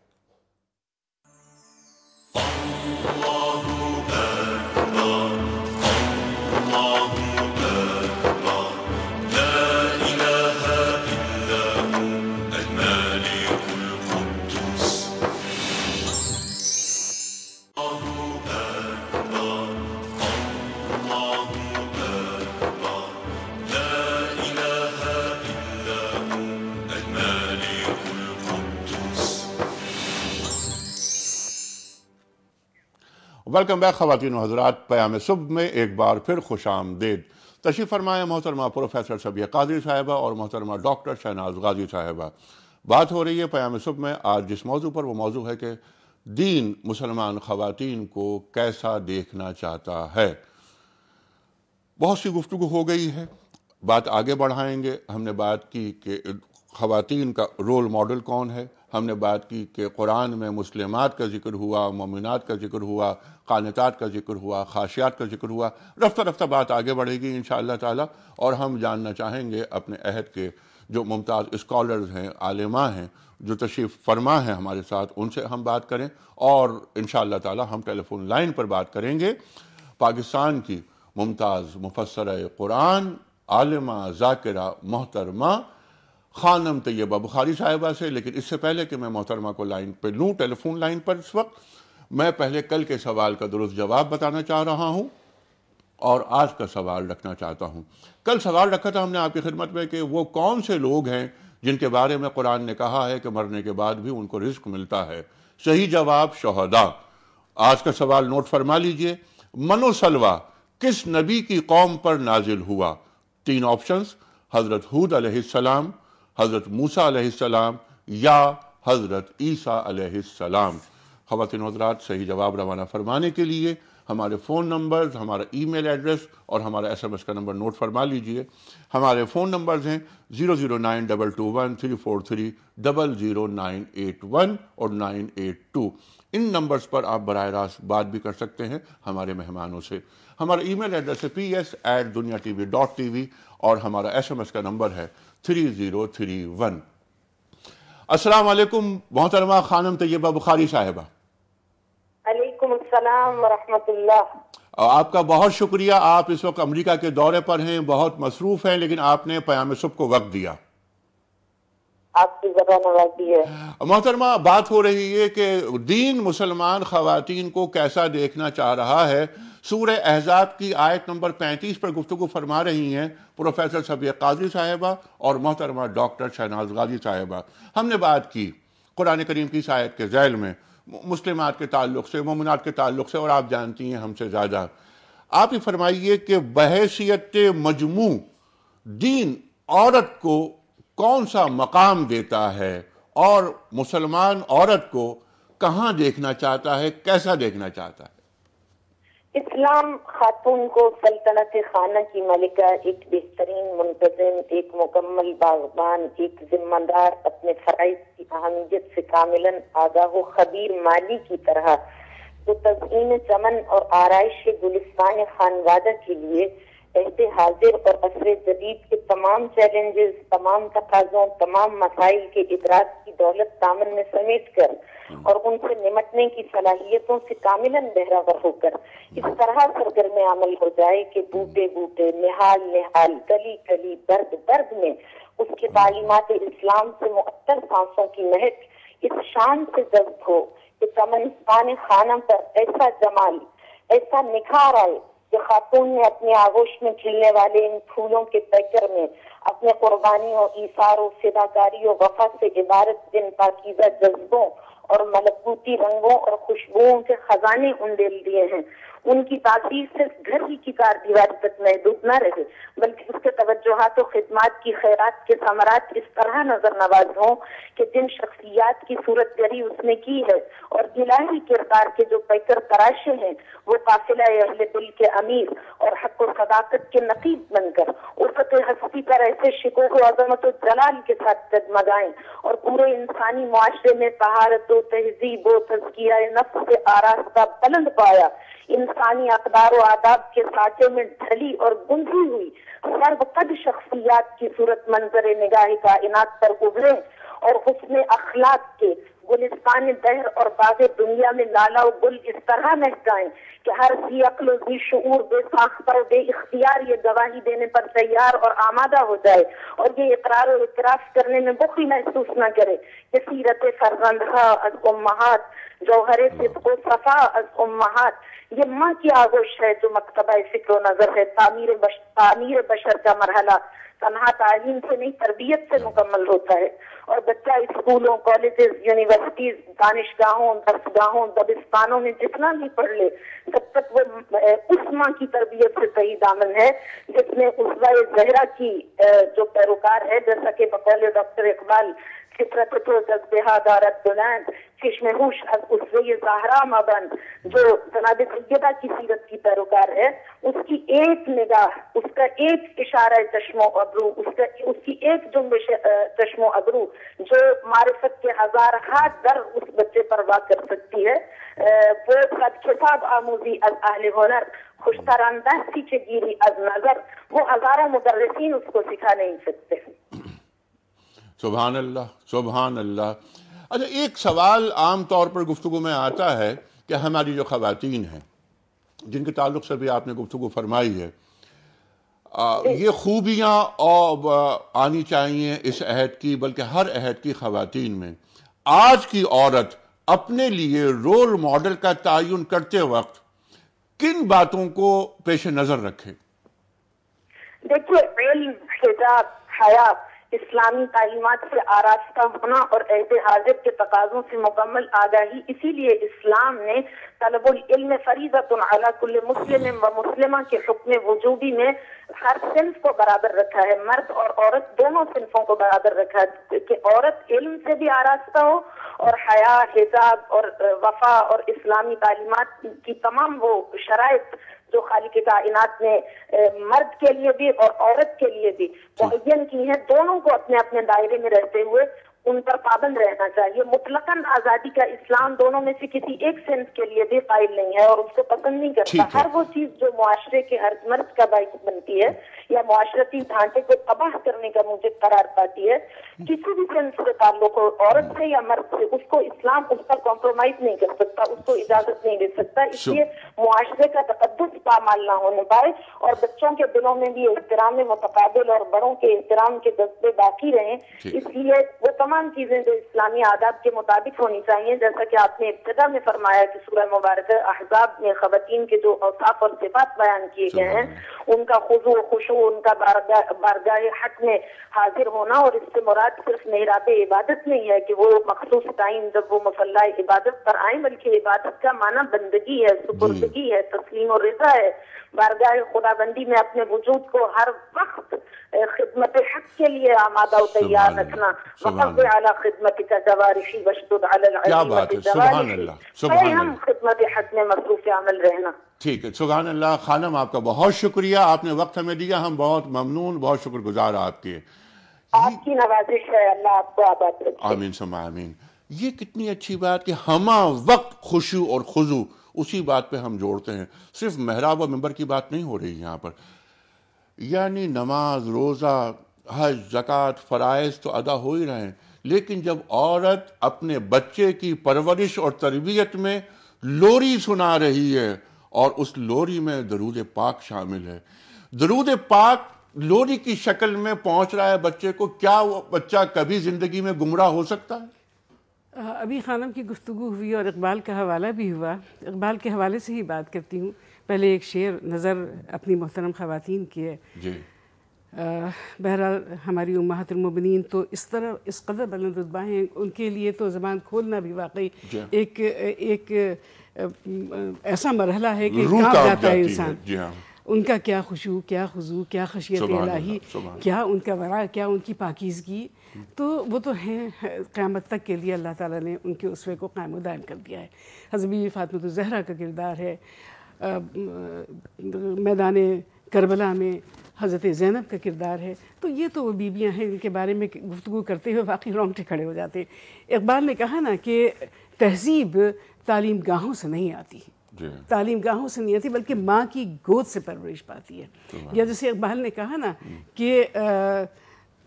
वेलकम बैक खातिन हजरात प्याम सुबह में एक बार फिर खुश आमदेद तशीफ़ फरमाया मोहतरमा प्रोफेसर सबिया कादरी साहिबा और मोहतरमा डॉक्टर शहनाज गाजी साहिबा बात हो रही है प्याम सुबह में आज जिस मौजू पर वह मौजू है कि दीन मुसलमान ख़वान को कैसा देखना चाहता है बहुत सी गुफ्तु हो गई है बात आगे बढ़ाएंगे हमने बात की कि ख़वान का रोल मॉडल कौन है हमने बात की कि कुरान में मुस्लिमात का जिक्र हुआ ममिनात का जिक्र हुआ कानतात का जिक्र हुआ खाशियात का जिक्र हुआ रफ्ता रफ्ता बात आगे बढ़ेगी इन ताला और हम जानना चाहेंगे अपने अहद के जो मुमताज़ स्कॉलर्स हैं आलिमा हैं जो तशीफ़ फरमा हैं हमारे साथ उनसे हम बात करें और इन ताला हम टेलीफोन लाइन पर बात करेंगे पाकिस्तान की मुमताज़ मुफसर कुरान आलिमा जाकिरा मोहतरमा खानम तैयबा बुखारी साहिबा से लेकिन इससे पहले कि मैं मोहतरमा को लाइन पर लूँ टेलीफोन लाइन पर इस वक्त मैं पहले कल के सवाल का दुरुस्त जवाब बताना चाह रहा हूँ और आज का सवाल रखना चाहता हूँ कल सवाल रखा था हमने आपकी खिदमत में कि वो कौन से लोग हैं जिनके बारे में कुरान ने कहा है कि मरने के बाद भी उनको रिस्क मिलता है सही जवाब शहदा आज का सवाल नोट फरमा लीजिए मनोसलवा किस नबी की कौम पर नाजिल हुआ तीन ऑप्शंस हज़रत हूद अलैहिस्सलाम हज़रत मूसा सलाम या हज़रत ईसा सलाम खातिन हजरात सही जवाब रवाना फरमाने के लिए हमारे फ़ोन नंबर्स हमारा ईमेल एड्रेस और हमारा एसएमएस का नंबर नोट फरमा लीजिए हमारे फ़ोन नंबर्स हैं zero zero nine double two one three four three double zero nine eight one और नाइन एट टू इन नंबर्स पर आप बर रास्त बात भी कर सकते हैं हमारे मेहमानों से हमारा ईमेल एड्रेस है P S at Dunya T V dot T V और हमारा एस एम एस का नंबर है थ्री ज़ीरो थ्री वन असलकुम मोहतरमा खानम तयबा बुखारी साहिबा आपका बहुत शुक्रिया आप इस वक्त अमेरिका के दौरे पर हैं बहुत मसरूफ हैं लेकिन आपने प्याम सुबह को वक्त दिया आपकी मोहतरमा बात हो रही है कि दीन मुसलमान खातन को कैसा देखना चाह रहा है सूर एहजाब की आयत नंबर 35 पर गुफ्तु फरमा रही हैं प्रोफेसर सबिया काजी साहिबा और मोहतरमा डॉक्टर शहनाज गाजी साहिबा हमने बात की कुरान करीम की शायद आयत के जैल में मुस्लिमात के ताल्लुक से ममनात के ताल्लुक से और आप जानती हैं हमसे ज़्यादा आप ही फरमाइए कि बहसीत मजमू दीन औरत को कौन सा मकाम देता है और मुसलमान औरत को कहाँ देखना चाहता है कैसा देखना चाहता है इस्लाम खातून को सल्तनत खाना की मलिका एक बेहतरीन मुंतजम एक मुकम्मल बागबान एक जिम्मेदार अपने फ़रज़ की अहमियत से कामिलन आगाह खबीर माली की तरह तो तज़ीन चमन और आरइश गुलिस्तान खानवादा के लिए तहत हाजिर और असर जदीद के तमाम चैलेंजेस तमाम तकाजों तमाम मसाइल के इदराक की दौलत दामन में समेट कर हम्म। और उनसे निमटने की सलाहियतों से कामिलन बहरावर होकर इस हम्म। तरह सरगर्म अमल हो जाए कि बूटे बूटे निहाल निहाल गली गली बर्द बर्द में उसके हम्म। तालीमत इस्लाम से मुअत्तर सांसों की महक इस शान से जब्त हो कि चमन खाना पर ऐसा जमाल ऐसा निखार आए कि खातून ने अपने आगोश में खिलने वाले इन फूलों के पैकर में अपने कुर्बानी और इशार और फिदाकारी और वफा से इबारत जिन पाकिजा जज्बों और मलबूती रंगों और खुशबुओं के खजाने उंडेल दिए हैं उनकी बाकी सिर्फ घर ही की कार दीवार तक महदूद न रहे बल्कि उसके तवज्जोहत तो खिदमत की खैरात के समरात इस तरह नजर नवाज हों कि जिन शख्सियात की सूरत गरी उसने की है और इलाही किरदार के जो पैकर तराशे हैं वो काफिला अहले दिल के अमीर और हक और सदाकत के नकीब बनकर उर्फत हस्ती पर ऐसे शिकोह अजमत जलाल के साथ जगमगाए और पूरे इंसानी मुआरे में तहारत तहजीब व तजकिया नफ्स से आरास्ता बुलंद पाया इंसानी अकदार आदाब के साचे में ढली और गुंजी हुई सर्वकद शख्सियात की सूरत मंजर निगाह का इनात पर उभरे और हुसन अखलाक के गुलिस्तान दहर और बाग़े दुनिया में लाला और गुल इस तरह महकाए कि हर सी अकल जी शूर बेसाख्ता और बे इख्तियार ये गवाही देने पर तैयार और आमादा हो जाए और ये इकरार और इतराफ करने में बुखी महसूस न करे कि सीरत फरजंद अजमहात जौहर फित तो को सफा उम्मात ये माँ की आगोश है जो मकतबा फिक्र नजर है तामीर बश, तामीर बशर का मरहला तनहा तालीम से नहीं तरबियत से मुकम्मल होता है और बच्चा स्कूलों कॉलेजेस यूनिवर्सिटीज दानिशगाहों दस्तगाहों दबिस्तानों में जितना भी पढ़ ले तब तक वो उस माँ की तरबियत से सही दामन है जिसने उस जहरा की जो पैरोकार है जैसा कि बकौले डॉक्टर इकबाल كفرة بها دار الدنان चश्मे हूश उससे ये जहरा मबन जो जनाब तैयबा की सीरत की पैरोकार है उसकी एक निगाह उसका एक इशारा चश्मो अबरू उसका उसकी एक जुम्बिश चश्मो अबरू जो मारिफत के हजार हाथ दर उस बच्चे पर वाक कर सकती है वो सद खिताब आमोजी अज आहल हुनर खुशतरानदा सींचे गिरी अज नजर वो हजारों मुदरसिन उसको सिखा नहीं सकते सुबहान अल्लाह सुबहान अल्लाह अच्छा एक सवाल आम तौर पर गुफ्तु में आता है कि हमारी जो खातन हैं जिनके ताल्लुक से भी आपने गुफ्तु फरमाई है आ, ये खूबियाँ और आनी चाहिए इस अहद की बल्कि हर अहद की खातन में आज की औरत अपने लिए रोल मॉडल का तयन करते वक्त किन बातों को पेश नज़र रखे देखिए हया इस्लामी तालीमत से आरास्ता होना और अहद के तकाजों से मुकम्मल आगाही इसीलिए इस्लाम ने तलबुल्म फरीजतुल मुस्लिम व मुस्लिम के हुक्म वजूबी में हर सिंफ को बराबर रखा है मर्द और औरत दोनों सिंफों को बराबर रखा है कि औरत इल्म से भी आरास्ता हो और हया हिजाब और वफा और इस्लामी तालीमत की तमाम वो शराब जो खाली के कायनात ने मर्द के लिए भी और औरत के लिए भी मुहैन की है दोनों को अपने अपने दायरे में रहते हुए उन पर पाबंद रहना चाहिए मुतलकन आजादी का इस्लाम दोनों में से किसी एक सेंस के लिए भी फाइल नहीं है और उसको पसंद नहीं करता हर वो चीज जो मुआरे के हर मर्ज का बाइक बनती है या मुआरती ढांचे को तबाह करने का मुझे करार पाती है किसी भी सेंस के ताल्लुक हो औरत से या मर्द से उसको इस्लाम उस पर कॉम्प्रोमाइज नहीं कर सकता उसको इजाजत नहीं दे सकता इसलिए मुआरे का तकदस पामाल ना होने पाए और बच्चों के दिलों में भी एहतराम मुतबादल और बड़ों के एहतराम के जज्बे बाकी रहे इसलिए वो तमाम चीजें जो इस्लामी आदाब के मुताबिक होनी चाहिए जैसा कि आपने इब्तदा में फरमाया कि सूर्य मुबारक अहबाब में खातन के जो औसाफ और सिफात बयान किए गए हैं उनका खुजू खुशू उनका बारगा हक में हाजिर होना और इससे मुराद सिर्फ मेराब इबादत नहीं है कि वो मखसूस टाइम जब वो मसल्ला इबादत पर आए बल्कि इबादत का माना बंदगी है सुपुरदगी है तस्लीम और रजा है बारगाह खुदाबंदी में अपने वजूद को हर वक्त खिदमत हक के लिए आमादा और तैयार रखना वक्त صل على خدمتك دوارشي واشدد على العلم क्या बात है सुबहान अल्लाह सुबहान हम अल्लाह खिदमत हद में मसरूफ अमल ठीक है सुबहान अल्लाह खानम आपका बहुत शुक्रिया आपने वक्त हमें दिया हम बहुत ममनून बहुत शुक्र गुजार आपके आपकी नवाजिश है अल्लाह आपको आबाद आमीन समा आमीन ये कितनी अच्छी बात कि हम वक्त खुशु और खुजू उसी बात पे हम जोड़ते हैं सिर्फ महराब और मेम्बर की बात नहीं हो रही यहाँ पर यानी नमाज रोज़ा हज जक़ात फ़राइज़ तो अदा हो ही रहे हैं लेकिन जब औरत अपने बच्चे की परवरिश और तरबियत में लोरी सुना रही है और उस लोरी में दरूद पाक शामिल है दरूद पाक लोरी की शक्ल में पहुंच रहा है बच्चे को क्या वो बच्चा कभी ज़िंदगी में गुमराह हो सकता है अभी खानम की गुफ्तु हुई और इकबाल का हवाला भी हुआ इकबाल के हवाले से ही बात करती हूँ पहले एक शेर नज़र अपनी मोहतरम खातन की है जी बहरहाल हमारी उम्माहत उम्मातमबिन तो इस तरह इस कदर बलंद रुतबा हैं उनके लिए तो ज़बान खोलना भी वाकई हाँ। एक एक ऐसा मरहला है कि काँप जाता है इंसान हाँ। उनका क्या खुशू क्या खुजू क्या खशियत लाही क्या उनका वरा क्या उनकी पाकिजगी तो वो तो हैं क़्यामत तक के लिए अल्लाह ताला ने उनके उसवे को कायम दायम कर दिया है हजबी फातमत तो जहरा का किरदार है मैदान करबला में हज़रत ज़ैनब का किरदार है तो ये तो वो बीबियाँ हैं इनके बारे में गुफ्तु करते हुए वाकई रोंगटे खड़े हो जाते हैं इकबाल ने कहा ना कि तहजीब तालीम गाहों से नहीं आती तालीम गाहों से नहीं आती बल्कि माँ की गोद से परवरिश पाती है तो हाँ। या जैसे इकबाल ने कहा ना कि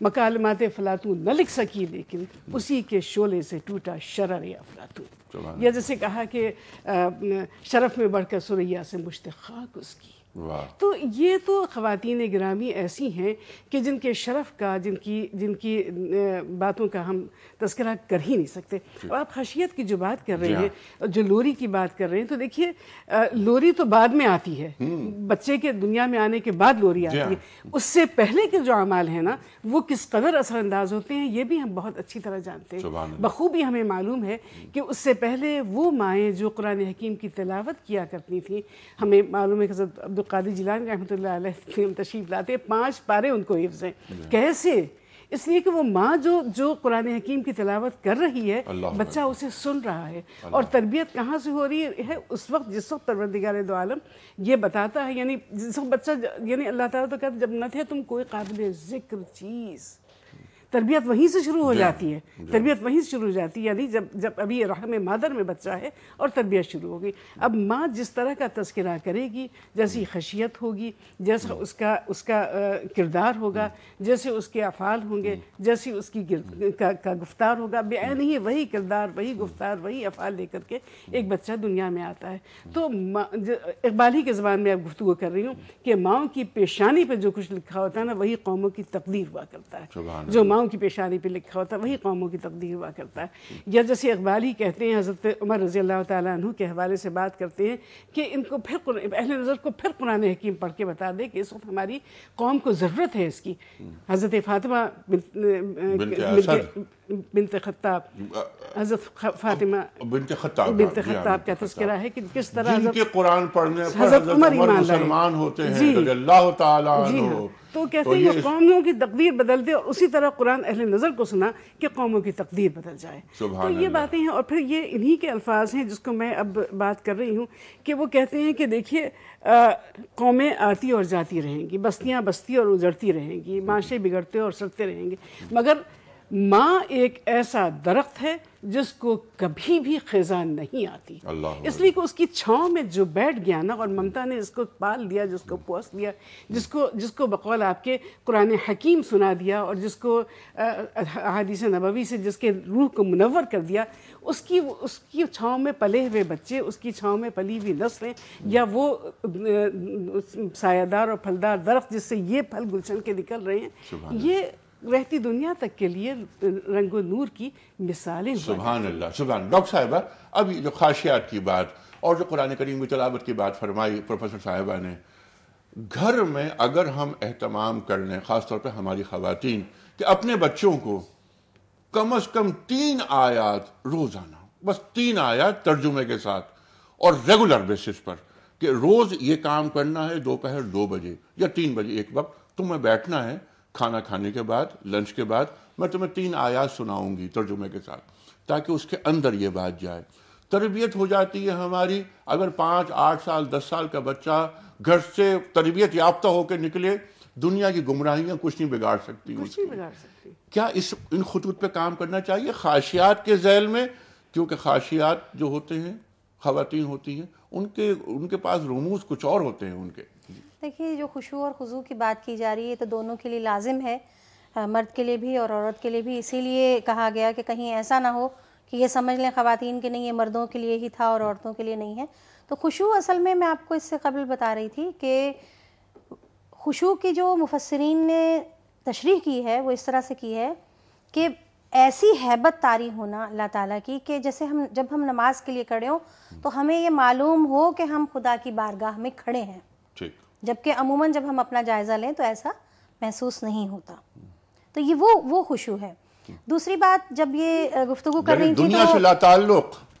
मकालमात फलातू न लिख सकी लेकिन उसी के शोले से टूटा शरर या फलातू तो हाँ। या जैसे कहा कि शरफ में बढ़कर सुरैया से मुश्त खाक उसकी तो ये तो ख़वान ग्रामी ऐसी हैं कि जिनके शरफ का जिनकी जिनकी बातों का हम तस्करा कर ही नहीं सकते और आप खशियत की जो बात कर रहे हाँ। हैं और जो लोरी की बात कर रहे हैं तो देखिए लोरी तो बाद में आती है हम्म। बच्चे के दुनिया में आने के बाद लोरी आती हाँ। है उससे पहले के जो अमाल हैं ना वो किस कदर असरानंदाज होते हैं ये भी हम बहुत अच्छी तरह जानते हैं बखूबी हमें मालूम है कि उससे पहले वो माएँ जो कुरान हकीम की तलावत किया करती थी हमें मालूम है कादी जिलान रहमत तशीफ लाते हैं पाँच पारे उनको हिफ्ज हैं कैसे इसलिए कि वो माँ जो जो कुरान हकीम की तलावत कर रही है बच्चा उसे सुन रहा है और तरबियत कहाँ से हो रही है उस वक्त जिस वक्त परवरदिगार दो आलम ये बताता है यानी जिस वक्त बच्चा यानी अल्लाह ताला तो कहते जब न थे तुम कोई काबिल ज़िक्र चीज़ तरबियत वहीं से शुरू हो जाती है तरबियत वहीं से शुरू हो जाती है यानी जब जब अभी रहम मादर में बच्चा है और तरबियत शुरू होगी अब माँ जिस तरह का तस्करा करेगी जैसी खशियत होगी जैसा उसका उसका किरदार होगा जैसे उसके अफ़ाल होंगे जैसी उसकी का, का गुफ्तार होगा बेन ही वही किरदार वही गुफ्तार वही अफ़ाल लेकर के एक बच्चा दुनिया में आता है तो इकबाल ही के ज़बान में अब गुफ्तु कर रही हूँ कि माओ की पेशानी पर जो कुछ लिखा होता है ना वही कौमों की तकदीर हुआ करता है जो माओ कौमाओं की पेशानी पे लिखा होता है वही कौमों की तकदीर हुआ करता है या जैसे इकबाल ही कहते हैं हज़रत उमर रज़ी अल्लाह तु के हवाले से बात करते हैं कि इनको फिर अहल नज़र को फिर कुरान हकीम पढ़ के बता दें कि इस वक्त हमारी कौम को ज़रूरत है इसकी हज़रत फातिमा बिनत खत्ताब हजरत फातिमा बिनत खत्ताब बिनत खत्ताब का तस्करा है कि किस तरह जिनके कुरान पढ़ने पर हजरत उमर मुसलमान होते हैं रजी अल्लाह ताला तो कहते हैं ये कौमों की तकदीर बदल दे और उसी तरह कुरान अहल नज़र को सुना कि कौमों की तकदीर बदल जाए तो ये बातें हैं और फिर ये इन्हीं के अल्फाज हैं जिसको मैं अब बात कर रही हूँ कि वो कहते हैं कि देखिए कौमें आती और जाती रहेंगी बस्तियाँ बस्ती और उजड़ती रहेंगी माशे बिगड़ते और सड़ते रहेंगे मगर माँ एक ऐसा दरख्त है जिसको कभी भी ख़ज़ा नहीं आती इसलिए कि उसकी छाँव में जो बैठ गया ना और ममता ने इसको पाल दिया जिसको पोस दिया जिसको जिसको बकौल आपके कुरान हकीम सुना दिया और जिसको अहादीस नबवी से जिसके रूह को मुनवर कर दिया उसकी उसकी छाँव में पले हुए बच्चे उसकी छाँव में पली हुई नस्लें या वो सायादार और फलदार दरख्त जिससे ये फल गुलशन के निकल रहे हैं ये रहती दुनिया तक के लिए रंगो नूर की मिसालें सुबहान अल्लाह सुबहान डॉक्टर साहिबा अब जो खाशियात की बात और जो कुरान करीम की तलावत की बात फरमाई प्रोफेसर साहिबा ने घर में अगर हम अहतमाम कर लें ख़ासतौर पर हमारी खातन कि अपने बच्चों को कम अज़ कम तीन आयात रोज़ाना बस तीन आयात तर्जुमे के साथ और रेगुलर बेसिस पर कि रोज़ ये काम करना है दोपहर दो बजे या तीन बजे एक वक्त तुम्हें बैठना है खाना खाने के बाद लंच के बाद मैं तुम्हें तीन आयात सुनाऊंगी तर्जुमे के साथ ताकि उसके अंदर ये बात जाए तरबियत हो जाती है हमारी अगर पाँच आठ साल दस साल का बच्चा घर से तरबियत याफ्ता होकर निकले दुनिया की गुमराहियाँ कुछ नहीं बिगाड़ सकती कुछ नहीं बिगाड़ सकती क्या इस इन खतूत पे काम करना चाहिए खाशियात के जैल में क्योंकि खाशियात जो होते हैं खातन होती हैं उनके उनके पास रमूज कुछ और होते हैं उनके देखिए जो खुशबू और खुजू की बात की जा रही है तो दोनों के लिए लाजिम है मर्द के लिए भी और औरत के लिए भी इसीलिए कहा गया कि कहीं ऐसा ना हो कि ये समझ लें ख़वातीन के नहीं ये मर्दों के लिए ही था और औरतों के लिए नहीं है तो खुशू असल में मैं आपको इससे कबल बता रही थी कि खुशू की जो मुफसरीन ने तशरी की है वो इस तरह से की है कि ऐसी हैबत तारी होना अल्लाह ताला की कि जैसे हम जब हम नमाज के लिए खड़े हों तो हमें ये मालूम हो कि हम खुदा की बारगाह में खड़े हैं जबकि अमूमन जब हम अपना जायज़ा लें तो ऐसा महसूस नहीं होता तो ये वो वो खुशू है दूसरी बात जब ये गुफ्तु कर रही थी तो दुनिया से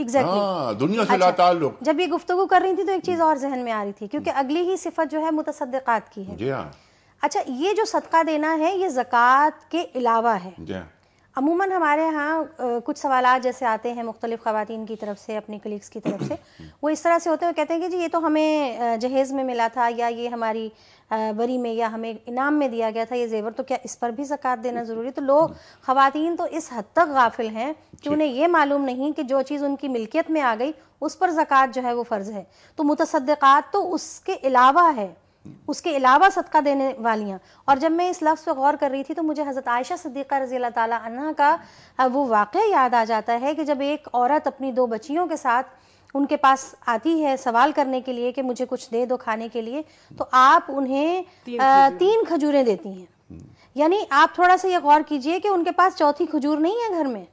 एग्जैक्टली exactly. हाँ, दुनिया से अच्छा, जब ये गुफ्तु कर रही थी तो एक चीज़ हम्म। और जहन में आ रही थी क्योंकि हम्म। अगली ही सिफत जो है मुतसदात की है जी हाँ अच्छा ये जो सदका देना है ये जक़ात के अलावा है जी हाँ। अमूमन हमारे यहाँ कुछ सवाल जैसे आते हैं मुख्तलिफ खातन की तरफ से अपने कलीग्स की तरफ से वो इस तरह से होते हैं कहते हैं कि जी ये तो हमें जहेज़ में मिला था या ये हमारी बरी में या हमें इनाम में दिया गया था ये जेवर तो क्या इस पर भी ज़क़ात देना ज़रूरी तो लोग खातन तो इस हद तक गाफिल हैं कि उन्हें ये मालूम नहीं कि जो चीज़ उनकी मिल्कियत में आ गई उस पर ज़क़़त जो है वो फ़र्ज़ है तो मुतसदात तो उसके अलावा है उसके अलावा सदका देने वालियाँ और जब मैं इस लफ्ज़ पर गौर कर रही थी तो मुझे हज़रत आयशा सिद्दीक़ा रज़ी अल्लाह का वो वाक़ याद आ जाता है कि जब एक औरत अपनी दो बच्चियों के साथ उनके पास आती है सवाल करने के लिए कि मुझे कुछ दे दो खाने के लिए तो आप उन्हें तीन, तीन खजूरें देती हैं हम्म। यानी आप थोड़ा सा ये गौर कीजिए कि उनके पास चौथी खजूर नहीं है घर में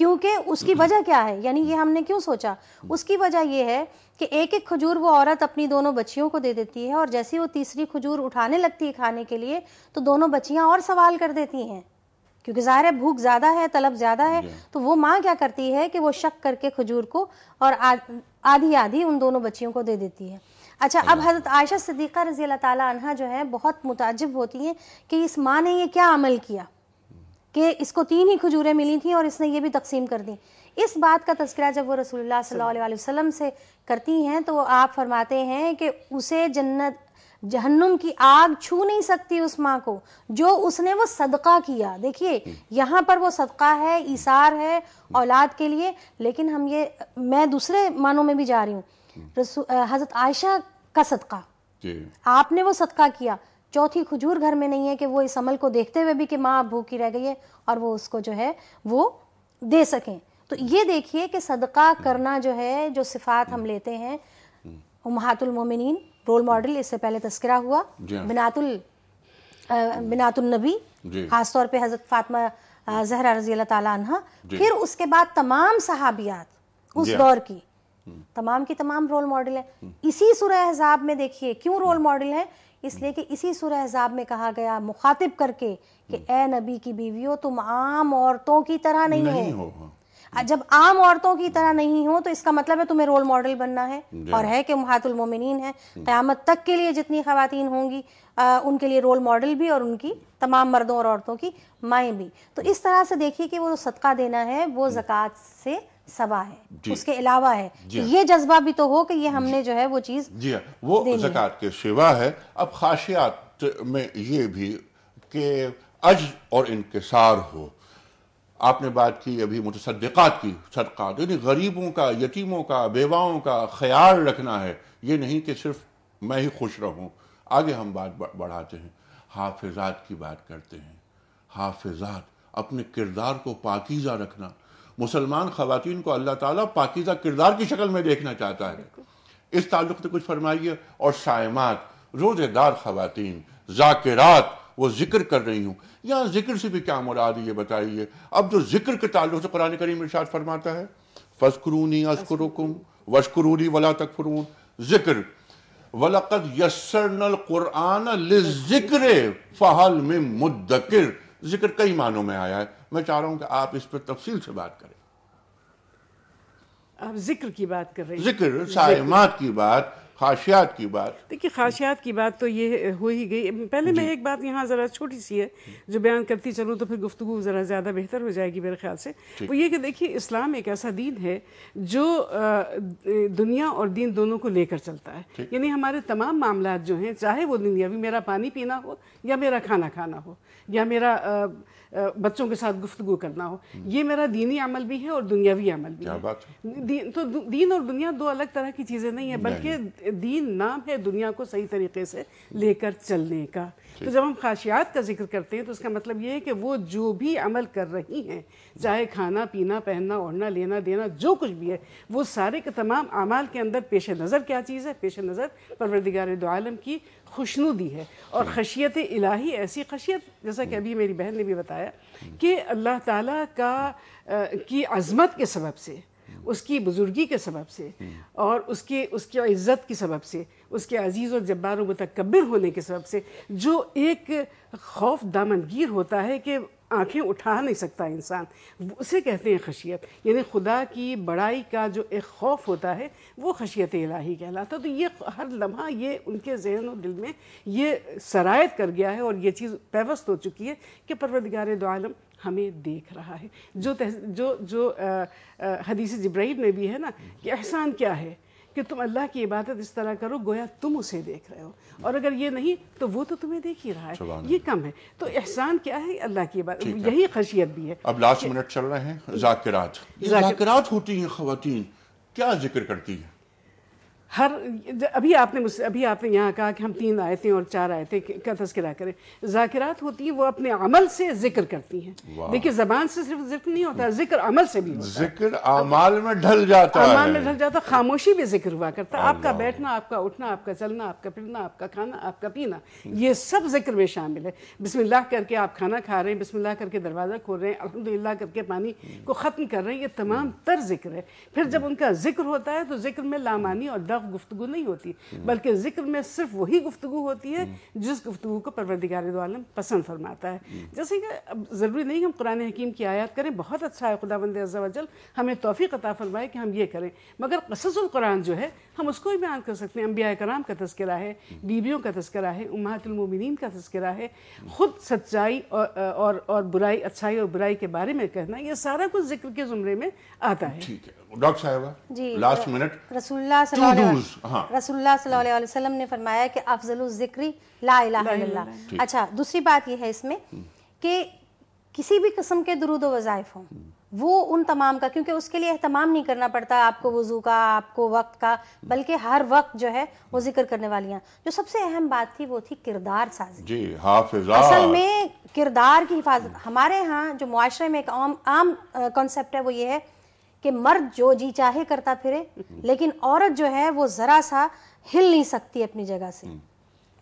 क्योंकि उसकी हम्म। वजह क्या है यानी ये हमने क्यों सोचा हम्म। उसकी वजह यह है कि एक एक खजूर वो औरत अपनी दोनों बच्चियों को दे देती है और जैसे ही वो तीसरी खजूर उठाने लगती है खाने के लिए तो दोनों बच्चियां और सवाल कर देती हैं क्योंकि ज़ाहिर है भूख ज़्यादा है तलब ज़्यादा है तो वो माँ क्या करती है कि वो शक करके खजूर को और आधी आधी उन दोनों बच्चियों को दे देती है अच्छा अब हज़रत आयशा सिद्दीक़ा रजी अल्लाह ताली जो है बहुत मुतजब होती हैं कि इस माँ ने ये क्या अमल किया कि इसको तीन ही खजूरें मिली थी और इसने ये भी तकसीम कर दी इस बात का तस्करा जब वो रसूलुल्लाह सल्लल्लाहु अलैहि वसल्लम से करती हैं तो आप फरमाते हैं कि उसे जन्नत जहन्नुम की आग छू नहीं सकती उस माँ को जो उसने वो सदका किया देखिए यहाँ पर वो सदका है ईसार है औलाद के लिए लेकिन हम ये मैं दूसरे मानों में भी जा रही हूँ हज़रत आयशा का सदका आपने वो सदका किया चौथी खजूर घर में नहीं है कि वो इस अमल को देखते हुए भी कि माँ भूखी रह गई है और वो उसको जो है वो दे सकें तो ये देखिए कि सदका करना जो है जो सिफात हम लेते हैं उमहातुलमोमिन रोल मॉडल इससे पहले तस्करा हुआ हाँ। बिनातुल खास खासतौर पर हज़रत फातमा जहरा रजी अल्लाह फिर उसके बाद तमाम सहाबियात उस हाँ। दौर की हम्म। तमाम की तमाम रोल मॉडल है हम्म। इसी सुरह हजाब में देखिए क्यों रोल मॉडल है इसलिए कि इसी सुर एजाब में कहा गया मुखातिब करके कि हम्म। ए नबी की बीवियों तुम आम औरतों की तरह नहीं, नहीं हो, हाँ। जब आम औरतों की तरह नहीं हो तो इसका मतलब है तुम्हें रोल मॉडल बनना है और है कि मुहातुल मोमिनीन है हम्म। क़यामत तक के लिए जितनी खातन होंगी आ, उनके लिए रोल मॉडल भी और उनकी तमाम मर्दों और औरतों की माएँ भी तो इस तरह से देखिए कि वो सदका देना है वो हम्म। जक़ात से सवा है उसके अलावा है हाँ। ये जज्बा भी तो हो कि ये हमने जो है वो चीज जी हाँ, वो जक़ात के सिवा है अब खाशियात में ये भी कि अज और इंकसार हो आपने बात की अभी मुतसदात की सदक़ात यानी गरीबों का यतीमों का बेवाओं का ख्याल रखना है ये नहीं कि सिर्फ मैं ही खुश रहूँ आगे हम बात बढ़ाते हैं हाफिजात की बात करते हैं हाफिजात अपने किरदार को पाकिज़ा रखना मुसलमान खातन को अल्लाह ताला पाकिजा किरदार की शक्ल में देखना चाहता है इस ताल्लुक से कुछ फरमाइए और शायमात रोज़ेदार खातन जाकिरात वो जिक्र कर रही हूँ यहाँ जिक्र से भी क्या मुराद ये बताइए अब जो जिक्र के ताल्लुक से कुरान करीम इर्शाद फरमाता है फसकरूनी अस्करुकुम वशकरूनी वला तकफरून जिक्र वलकद यसरनल कुरान जिक्र फ़हल में मुद्दकिर जिक्र कई मानों में आया है मैं चाह रहा हूँ कि आप इस पर तफसील से बात करें आप जिक्र की बात कर रहे हैं जिक्र सायमात की बात खाशियात की बात देखिए खाशियात की बात तो ये हो ही गई पहले मैं एक बात यहाँ ज़रा छोटी सी है जो बयान करती चलूँ तो फिर गुफ्तु ज़रा ज़्यादा बेहतर हो जाएगी मेरे ख्याल से वो ये कि देखिए इस्लाम एक ऐसा दीन है जो दुनिया और दीन दोनों को लेकर चलता है यानी हमारे तमाम मामला जो हैं चाहे वो दुनियावी मेरा पानी पीना हो या मेरा खाना खाना हो या मेरा बच्चों के साथ गुफ्तु करना हो हम्म। ये मेरा दीनी अमल भी है और दुनियावी अमल भी है दीन तो दीन और दुनिया दो अलग तरह की चीज़ें नहीं है बल्कि दीन नाम है दुनिया को सही तरीके से लेकर चलने का तो जब हम खाशियात का जिक्र करते हैं तो उसका मतलब ये है कि वो जो भी अमल कर रही हैं चाहे खाना पीना पहनना ओढ़ना लेना देना जो कुछ भी है वो सारे के तमाम अमाल के अंदर पेश नज़र क्या चीज़ है पेश नज़र परवरदिगार आलम की खुशनुदी है और खशियत इलाही ऐसी खशियत जैसा कि अभी मेरी बहन ने भी बताया कि अल्लाह ताला का आ, की अज़मत के सबब से उसकी बुज़ुर्गी के सबब से और उसके उसकी इज़्ज़त के सबब से उसके अजीज़ और जब्बार तकबर होने के सबब से जो एक खौफ दामनगीर होता है कि आंखें उठा नहीं सकता इंसान उसे कहते हैं खशियत यानी खुदा की बड़ाई का जो एक खौफ होता है वो खशियत इलाही कहलाता तो ये हर लम्हा ये उनके जहन और दिल में ये सरायत कर गया है और ये चीज़ पेवस्त हो चुकी है कि परवदगार दो आलम हमें देख रहा है जो तह जो जो हदीस जब्राइल में भी है ना कि एहसान क्या है कि तुम अल्लाह की इबादत इस तरह करो गोया तुम उसे देख रहे हो और अगर ये नहीं तो वो तो तुम्हें देख ही रहा है ये कम है तो एहसान क्या है अल्लाह की इबादत यही खशियत भी है अब लास्ट मिनट चल रहे हैं जाकिरात जाकिरात होती हैं खातन क्या जिक्र करती है हर अभी आपने मुझसे अभी आपने यहाँ कहा कि हम तीन आयतें और चार आयतें का तस्करा करें जाकिरात होती हैं वो अपने अमल से जिक्र करती हैं देखिए जबान से सिर्फ जिक्र नहीं होता जिक्र अमल से भी होता जिक्र अमाल में ढल जाता अमाल में ढल जाता खामोशी में जिक्र हुआ करता आपका बैठना आपका उठना आपका चलना आपका फिरना आपका खाना आपका पीना ये सब जिक्र में शामिल है बिस्मिल्लाह करके आप खाना खा रहे हैं बिस्मिल्लाह करके दरवाज़ा खोल रहे हैं अलहमदिल्ला करके पानी को ख़त्म कर रहे हैं ये तमाम तर जिक्र है फिर जब उनका जिक्र होता है तो जिक्र में लामानी और दर्द तरफ गुफ्तु नहीं होती हम्म। बल्कि जिक्र में सिर्फ वही गुफ्तु होती है हम्म। जिस गुफ्तु को परवरदिगार आलम पसंद फरमाता है हम्म। जैसे कि अब ज़रूरी नहीं हम कुरान हकीम की आयात करें बहुत अच्छा है खुदा बंद अजल हमें तोफ़ी अता फरमाए कि हम ये करें मगर कससुल्कुरान जो है हम उसको भी बयान कर सकते हैं अम्बिया कराम का तस्करा है बीबियों का तस्करा है उम्मातुलमिन का तस्करा है ख़ुद सच्चाई और, और बुराई अच्छाई और बुराई के बारे में कहना ये सारा कुछ जिक्र के ज़ुमरे में आता है ठीक है डॉक्टर साहबा जी लास्ट मिनट रसूलुल्लाह रसुल्लाम हाँ। ने फरमाया कि अफजल जिक्री ला अच्छा दूसरी बात यह है इसमें कि किसी भी किस्म के दरुद वज़ाइफ हों वो उन तमाम का क्योंकि उसके लिए अहतमाम नहीं करना पड़ता आपको वज़ू का आपको वक्त का बल्कि हर वक्त जो है वो जिक्र करने वाली हैं जो सबसे अहम बात थी वो थी किरदार साजी जी हाफिजा असल में किरदार की हिफाजत हमारे यहाँ जो मुआरे में एक आम आम कॉन्सेप्ट है वो ये है कि मर्द जो जी चाहे करता फिरे लेकिन औरत जो है वो ज़रा सा हिल नहीं सकती अपनी जगह से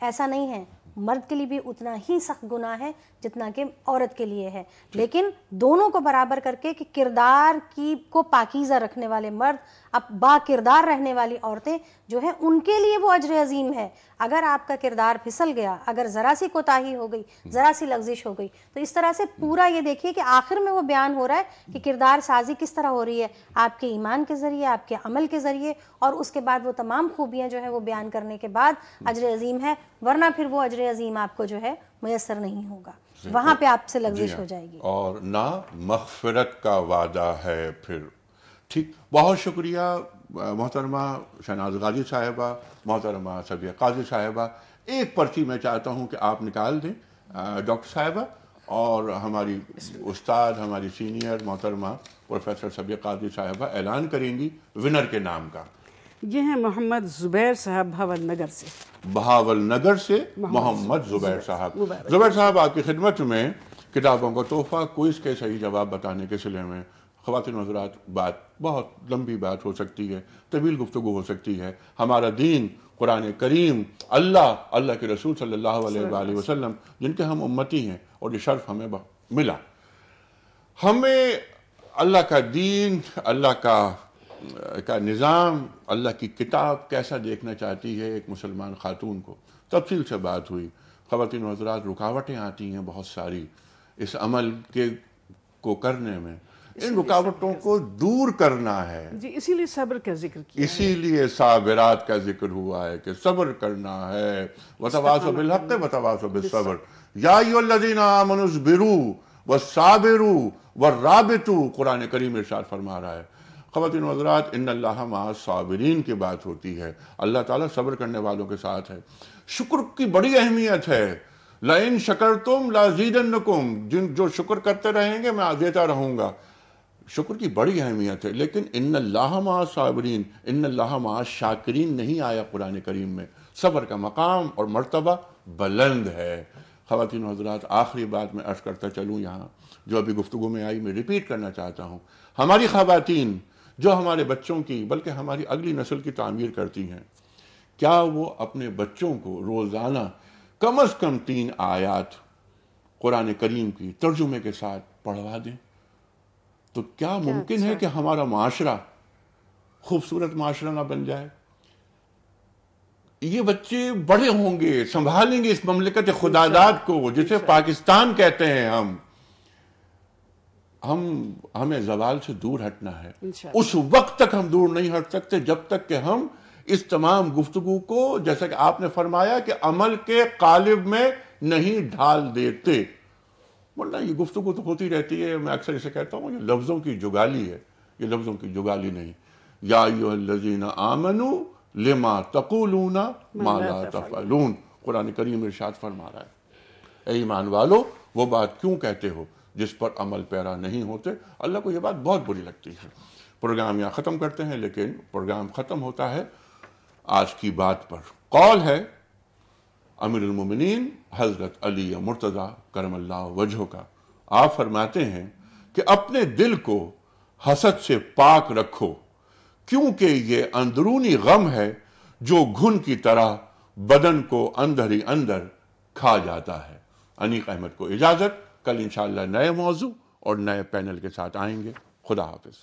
ऐसा नहीं है मर्द के लिए भी उतना ही सख्त गुना है जितना कि औरत के लिए है लेकिन दोनों को बराबर करके कि किरदार की को पाकिज़ा रखने वाले मर्द अब बा किरदार रहने वाली औरतें जो है उनके लिए वो अजर अजीम है अगर आपका किरदार फिसल गया अगर ज़रा सी कोताही हो गई हम्म। ज़रा सी लग्जिश हो गई तो इस तरह से पूरा ये देखिए कि आखिर में वो बयान हो रहा है कि किरदार साजी किस तरह हो रही है आपके ईमान के ज़रिए आपके अमल के ज़रिए और उसके बाद वो तमाम खूबियाँ जो है वो बयान करने के बाद हम्म। अजर अजीम है वरना फिर वो अजर अजीम आपको जो है मैसर नहीं होगा वहाँ पे तो आपसे लग्जिश हाँ। हो जाएगी और ना मगफरत का वादा है फिर ठीक बहुत शुक्रिया मोहतरमा शहनाज गाजी साहिबा मोहतरमा सबिया काजी साहिबा एक पर्ची मैं चाहता हूँ कि आप निकाल दें डॉक्टर साहिबा और हमारी उस्ताद हमारी सीनियर मोहतरमा प्रोफेसर सबिया काजी साहिबा ऐलान करेंगी विनर के नाम का ये है मोहम्मद जुबैर साहब भावल नगर से भावल नगर से मोहम्मद जुबैर साहब जुबैर साहब आपकी खिदमत में किताबों का तोहफा कोई इसके सही जवाब बताने के सिले में ख़वान हजरात बात बहुत लंबी बात हो सकती है तवील गुफ्तु हो सकती है हमारा दीन कुरान करीम अल्लाह अल्लाह के रसूल सल्लल्लाहु अलैहि वसल्लम जिनके हम उम्मती हैं और ये शर्फ हमें मिला हमें अल्लाह का दीन अल्लाह का का निज़ाम अल्लाह की किताब कैसा देखना चाहती है एक मुसलमान खातून को तफसील से बात हुई ख़वान हजरात रुकावटें आती हैं बहुत सारी इस अमल के को करने में इन रुकावटों को दूर करना है जी इसीलिए सब्र का जिक्र किया इसीलिए साबिरात का जिक्र हुआ है कि सब्र करना है वतवासो बिल हक वतवासो बिल सब्र या युल्लजीना आमनुस बिरू व साबिरू व राबितु कुरान करीम इरशाद फरमा रहा है ख़वान हजरात इन साबरीन की बात होती है अल्लाह ताला सब्र करने वालों के साथ है शुक्र की बड़ी अहमियत है लाइन शकर तुम लाजीदन जिन जो शुक्र करते रहेंगे मैं देता रहूंगा शुक्र की बड़ी अहमियत है लेकिन इन लामा साबरीन इन लामा शाकरीन नहीं आया कुरान करीम में सबर का मकाम और मरतबा बुलंद है ख़वान हजरात आखिरी बात मैं अर्ज़ करता चलूँ यहाँ जो अभी गुफ्तु में आई मैं रिपीट करना चाहता हूँ हमारी ख़वान जो हमारे बच्चों की बल्कि हमारी अगली नस्ल की तमीर करती हैं क्या वो अपने बच्चों को रोज़ाना कम अज़ कम तीन आयात कुरान करीम की तर्जुमे के साथ पढ़वा दें तो क्या मुमकिन है अच्छा। कि हमारा माशरा खूबसूरत माशरा ना बन जाए ये बच्चे बड़े होंगे संभालेंगे इस ममलिकत खुदादाद को जिसे पाकिस्तान कहते हैं हम हम हमें जवाल से दूर हटना है उस वक्त तक हम दूर नहीं हट सकते जब तक कि हम इस तमाम गुफ्तगु को जैसा कि आपने फरमाया कि अमल के कालिब में नहीं ढाल देते वरना ये गुफ्तु तो होती रहती है मैं अक्सर इसे कहता हूँ ये लफ्ज़ों की जुगाली है ये लफ्ज़ों की जुगाली नहीं याजीना लजीना आमनु लेमा तकुलूना माला तफलून कुरान करीम इर्शाद फरमा रहा है ए ईमान वालो वो बात क्यों कहते हो जिस पर अमल पैरा नहीं होते अल्लाह को ये बात बहुत बुरी लगती है प्रोग्राम यहाँ ख़त्म करते हैं लेकिन प्रोग्राम ख़त्म होता है आज की बात पर कॉल है अमीरमिन हज़रत अली मुर्तज़ा करम वजह का आप फरमाते हैं कि अपने दिल को हसद से पाक रखो क्योंकि ये अंदरूनी गम है जो घुन की तरह बदन को अंदर ही अंदर खा जाता है अनीक अहमद को इजाज़त कल इंशाल्लाह नए मौजू और नए पैनल के साथ आएंगे खुदा हाफिज़